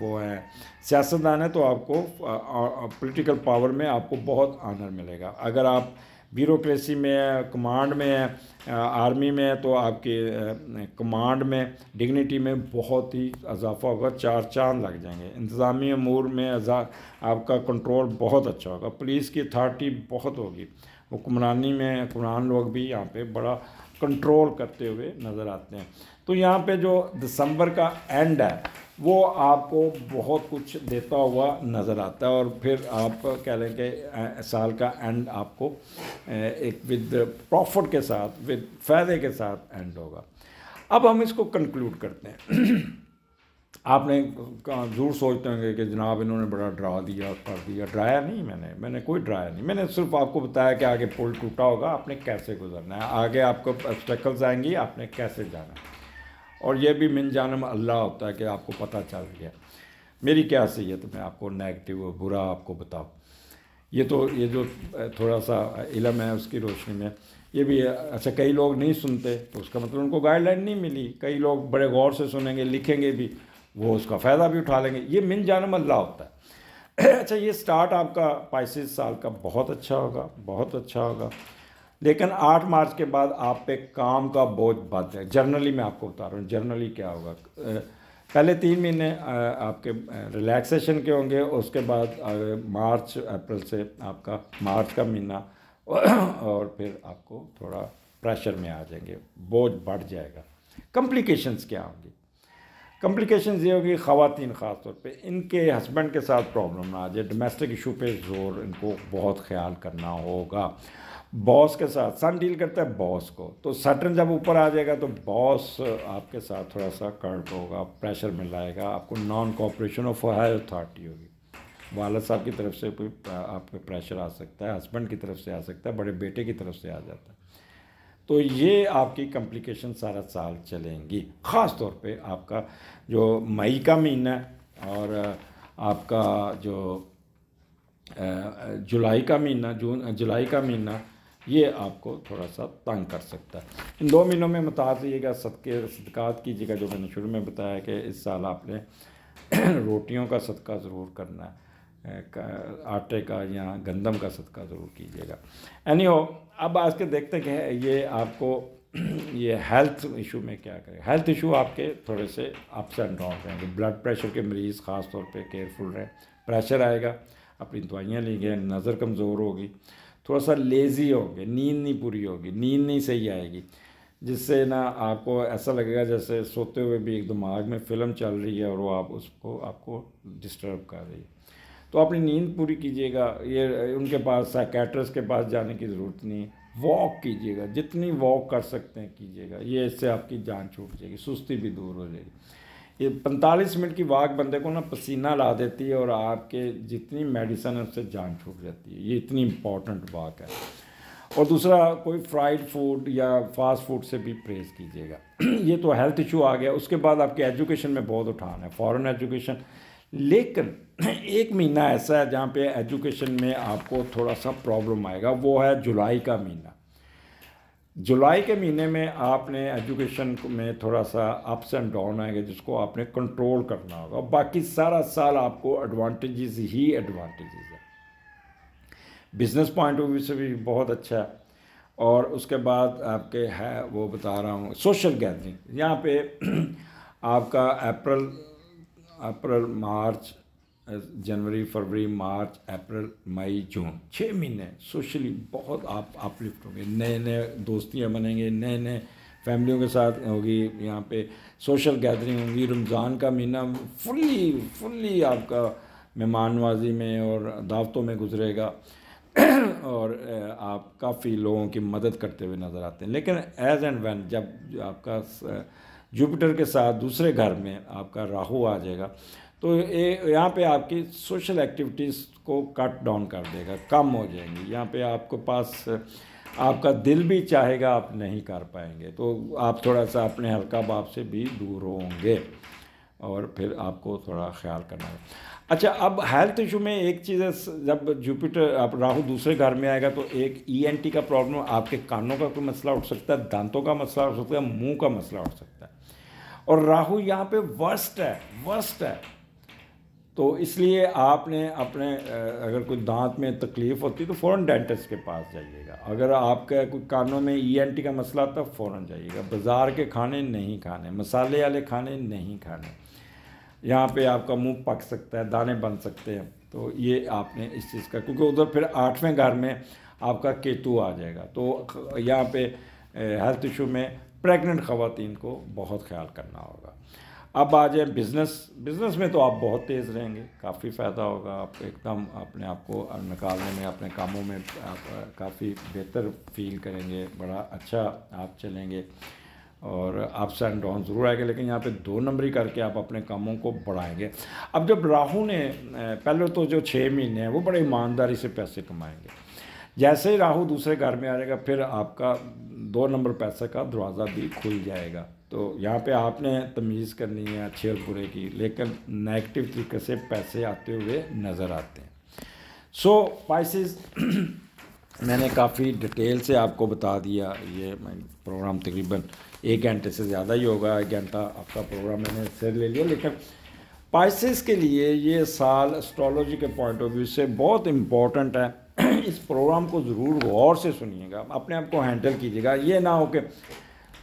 A: वो हैं सियासतदान हैं तो आपको पॉलिटिकल पावर में आपको बहुत आनर मिलेगा अगर आप ब्यूरोक्रेसी में है कमांड में है आर्मी में है तो आपके कमांड में डिग्निटी में बहुत ही इजाफा होगा चार चांद लग जाएंगे इंतज़ामी अमूर में आपका कंट्रोल बहुत अच्छा होगा पुलिस की अथार्टी बहुत होगी हुक्मरानी में हुक्मरान लोग भी यहाँ पे बड़ा कंट्रोल करते हुए नज़र आते हैं तो यहाँ पे जो दिसंबर का एंड है वो आपको बहुत कुछ देता हुआ नज़र आता है और फिर आप कह लें कि साल का एंड आपको एक विद प्रॉफिट के साथ विद फ़ायदे के साथ एंड होगा अब हम इसको कंक्लूड करते हैं आपने जरूर सोचते होंगे कि जनाब इन्होंने बड़ा ड्रा दिया कर दिया ड्राया नहीं मैंने मैंने कोई ड्राया नहीं मैंने सिर्फ आपको बताया कि आगे पुल टूटा होगा आपने कैसे गुजरना है आगे आपको स्ट्रगल्स आएंगी आपने कैसे जाना है और यह भी मिन जानम अल्लाह होता है कि आपको पता चल गया मेरी क्या सही तो मैं आपको नेगेटिव बुरा आपको बताऊँ ये तो ये जो थोड़ा सा इलम है उसकी रोशनी में ये भी अच्छा कई लोग नहीं सुनते तो उसका मतलब उनको गाइडलाइन नहीं मिली कई लोग बड़े गौर से सुनेंगे लिखेंगे भी वो उसका फ़ायदा भी उठा लेंगे ये मिन जानम अल्लाह होता है अच्छा ये स्टार्ट आपका पैंतीस साल का बहुत अच्छा होगा बहुत अच्छा होगा लेकिन आठ मार्च के बाद आप पे काम का बोझ बढ़ जाए जर्नली मैं आपको बता रहा हूँ जर्नली क्या होगा पहले तीन महीने आपके रिलैक्सेशन के होंगे उसके बाद मार्च अप्रैल से आपका मार्च का महीना और फिर आपको थोड़ा प्रेशर में आ जाएंगे बोझ बढ़ जाएगा कम्प्लिकेशंस क्या होंगी कम्प्लिकेशंस ये होगी ख़वान ख़ास तौर पे इनके हस्बैंड के साथ प्रॉब्लम ना आ जाए डोमेस्टिक इशू पे ज़ोर इनको बहुत ख्याल करना होगा बॉस के साथ सन डील करता है बॉस को तो सटन जब ऊपर आ जाएगा तो बॉस आपके साथ थोड़ा सा कर्ट होगा प्रेशर मिल जाएगा आपको non cooperation of high authority होगी वालद साहब की तरफ से कोई आप पे प्रेशर आ सकता है हस्बैंड की तरफ से आ सकता है बड़े बेटे की तरफ से आ जाता है तो ये आपकी कम्प्लिकेशन सारा साल चलेंगी ख़ास तौर पे आपका जो मई का महीना है और आपका जो जुलाई का महीना जून जुलाई का महीना ये आपको थोड़ा सा तंग कर सकता है इन दो महीनों में मत रहिएगा सदके सदक़ात कीजिएगा जो मैंने शुरू में बताया कि इस साल आपने रोटियों का सदका ज़रूर करना है आटे का या गंदम का सदका ज़रूर कीजिएगा एनी हो अब आज के देखते हैं कि ये आपको ये हेल्थ इशू में क्या करें हेल्थ इशू आपके थोड़े से अप्स एंड डाउन रहेंगे ब्लड प्रेशर के मरीज़ ख़ास तौर पे केयरफुल रहें प्रेशर आएगा अपनी दवाइयाँ लेंगे नज़र कमज़ोर होगी थोड़ा सा लेज़ी होंगे नींद नहीं पूरी होगी नींद नहीं सही आएगी जिससे ना आपको ऐसा लगेगा जैसे सोते हुए भी एक दिमाग में फिल्म चल रही है और वो आप उसको आपको डिस्टर्ब कर रही है तो अपनी नींद पूरी कीजिएगा ये उनके पास साइकेट्रिस्ट के पास जाने की ज़रूरत नहीं है वॉक कीजिएगा जितनी वॉक कर सकते हैं कीजिएगा ये इससे आपकी जान छूट जाएगी सुस्ती भी दूर हो जाएगी ये पैंतालीस मिनट की वाक बंदे को ना पसीना ला देती है और आपके जितनी मेडिसन है उससे जान छूट जाती है ये इतनी इम्पॉर्टेंट वाक है और दूसरा कोई फ्राइड फूड या फास्ट फूड से भी परहेज़ कीजिएगा ये तो हेल्थ इशू आ गया उसके बाद आपके एजुकेशन में बहुत उठान है फॉरेन एजुकेशन लेकिन एक महीना ऐसा है जहाँ पे एजुकेशन में आपको थोड़ा सा प्रॉब्लम आएगा वो है जुलाई का महीना जुलाई के महीने में आपने एजुकेशन में थोड़ा सा अप्स एंड डाउन आएगा जिसको आपने कंट्रोल करना होगा बाकी सारा साल आपको एडवांटेजेस ही एडवांटेजेस है बिजनेस पॉइंट ऑफ व्यू से भी बहुत अच्छा है और उसके बाद आपके है वो बता रहा हूँ सोशल गैदरिंग यहाँ पे आपका अप्रैल अप्रैल मार्च जनवरी फरवरी मार्च अप्रैल मई जून छः महीने सोशली बहुत आप अपलिफ्ट होंगे नए नए दोस्तियाँ बनेंगे नए नए फैमिलियों के साथ होगी यहाँ पे सोशल गैदरिंग होंगी रमज़ान का महीना फुल्ली फुल्ली आपका मेहमान नवाजी में और दावतों में गुजरेगा और आप काफ़ी लोगों की मदद करते हुए नज़र आते हैं लेकिन एज एंड वन जब आपका जुपिटर के साथ दूसरे घर में आपका राहु आ जाएगा तो ये यहाँ पे आपकी सोशल एक्टिविटीज़ को कट डाउन कर देगा कम हो जाएंगी यहाँ पे आपके पास आपका दिल भी चाहेगा आप नहीं कर पाएंगे तो आप थोड़ा सा अपने हल्का बाप से भी दूर होंगे और फिर आपको थोड़ा ख्याल करना है अच्छा अब हेल्थ इशू में एक चीज़ है जब जुपिटर आप राहु दूसरे घर में आएगा तो एक ईएनटी e का प्रॉब्लम आपके कानों का कोई मसला उठ सकता है दांतों का मसला उठ सकता है मुंह का मसला उठ सकता है और राहु यहाँ पे वर्स्ट है वर्स्ट है तो इसलिए आपने अपने अगर कोई दांत में तकलीफ़ होती तो फ़ौरन डेंटिस्ट के पास जाइएगा अगर आपका कोई कानों में ईएनटी e का मसला था फ़ौर जाइएगा बाज़ार के खाने नहीं खाने मसाले वाले खाने नहीं खाने यहाँ पे आपका मुंह पक सकता है दाने बन सकते हैं तो ये आपने इस चीज़ का क्योंकि उधर फिर आठवें घर में आपका केतु आ जाएगा तो यहाँ पर हेल्थ इशू में प्रेगनेंट ख़वातीन को बहुत ख्याल करना होगा अब आ जाए बिज़नेस बिज़नेस में तो आप बहुत तेज़ रहेंगे काफ़ी फ़ायदा होगा आप एकदम अपने आप को निकालने में अपने कामों में आप काफ़ी बेहतर फील करेंगे बड़ा अच्छा आप चलेंगे और अप्स एंड डाउन ज़रूर आएगा लेकिन यहाँ पे दो नंबरी करके आप अपने कामों को बढ़ाएंगे अब जब राहु ने पहले तो जो छः महीने हैं वो बड़े ईमानदारी से पैसे कमाएंगे जैसे ही राहु दूसरे घर में आ जाएगा फिर आपका दो नंबर पैसे का दरवाज़ा भी खुल जाएगा तो यहाँ पे आपने तमीज़ करनी है अच्छे और बुरे की लेकिन नेगेटिव तरीके से पैसे आते हुए नज़र आते हैं सो so, प्राइसेस मैंने काफ़ी डिटेल से आपको बता दिया ये प्रोग्राम तकरीबन एक घंटे से ज़्यादा ही होगा एक घंटा आपका प्रोग्राम मैंने सिर ले लिया लेकिन पाइसिस के लिए ये साल एस्ट्रोलॉजी के पॉइंट ऑफ व्यू से बहुत इम्पॉर्टेंट है इस प्रोग्राम को ज़रूर गौर से सुनिएगा अपने आप को हैंडल कीजिएगा ये ना हो कि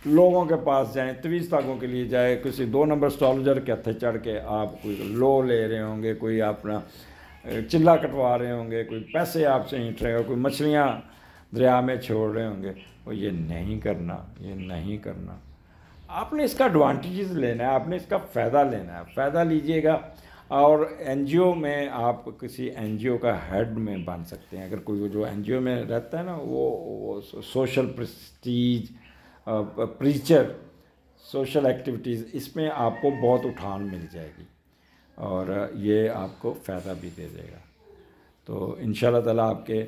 A: लोगों के पास जाएं तवीज़ तागों के लिए जाए किसी दो नंबर स्टॉलजर के हथे चढ़ के आप कोई लो ले रहे होंगे कोई अपना चिल्ला कटवा रहे होंगे कोई पैसे आपसे ईट रहे हो कोई मछलियाँ दरिया में छोड़ रहे होंगे वो ये नहीं करना ये नहीं करना आपने इसका एडवांटेजेस लेना है आपने इसका फ़ायदा लेना है फ़ायदा लीजिएगा और एनजीओ में आप किसी एनजीओ का हेड में बन सकते हैं अगर कोई जो एनजीओ में रहता है ना वो, वो social prestige preacher social activities इसमें आपको बहुत उठान मिल जाएगी और ये आपको फ़ायदा भी दे देगा तो इन ताला आपके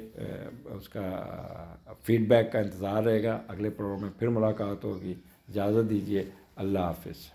A: उसका फीडबैक का इंतज़ार रहेगा अगले प्रोग्राम में फिर मुलाकात होगी इजाज़त दीजिए अल्लाह हाफिज़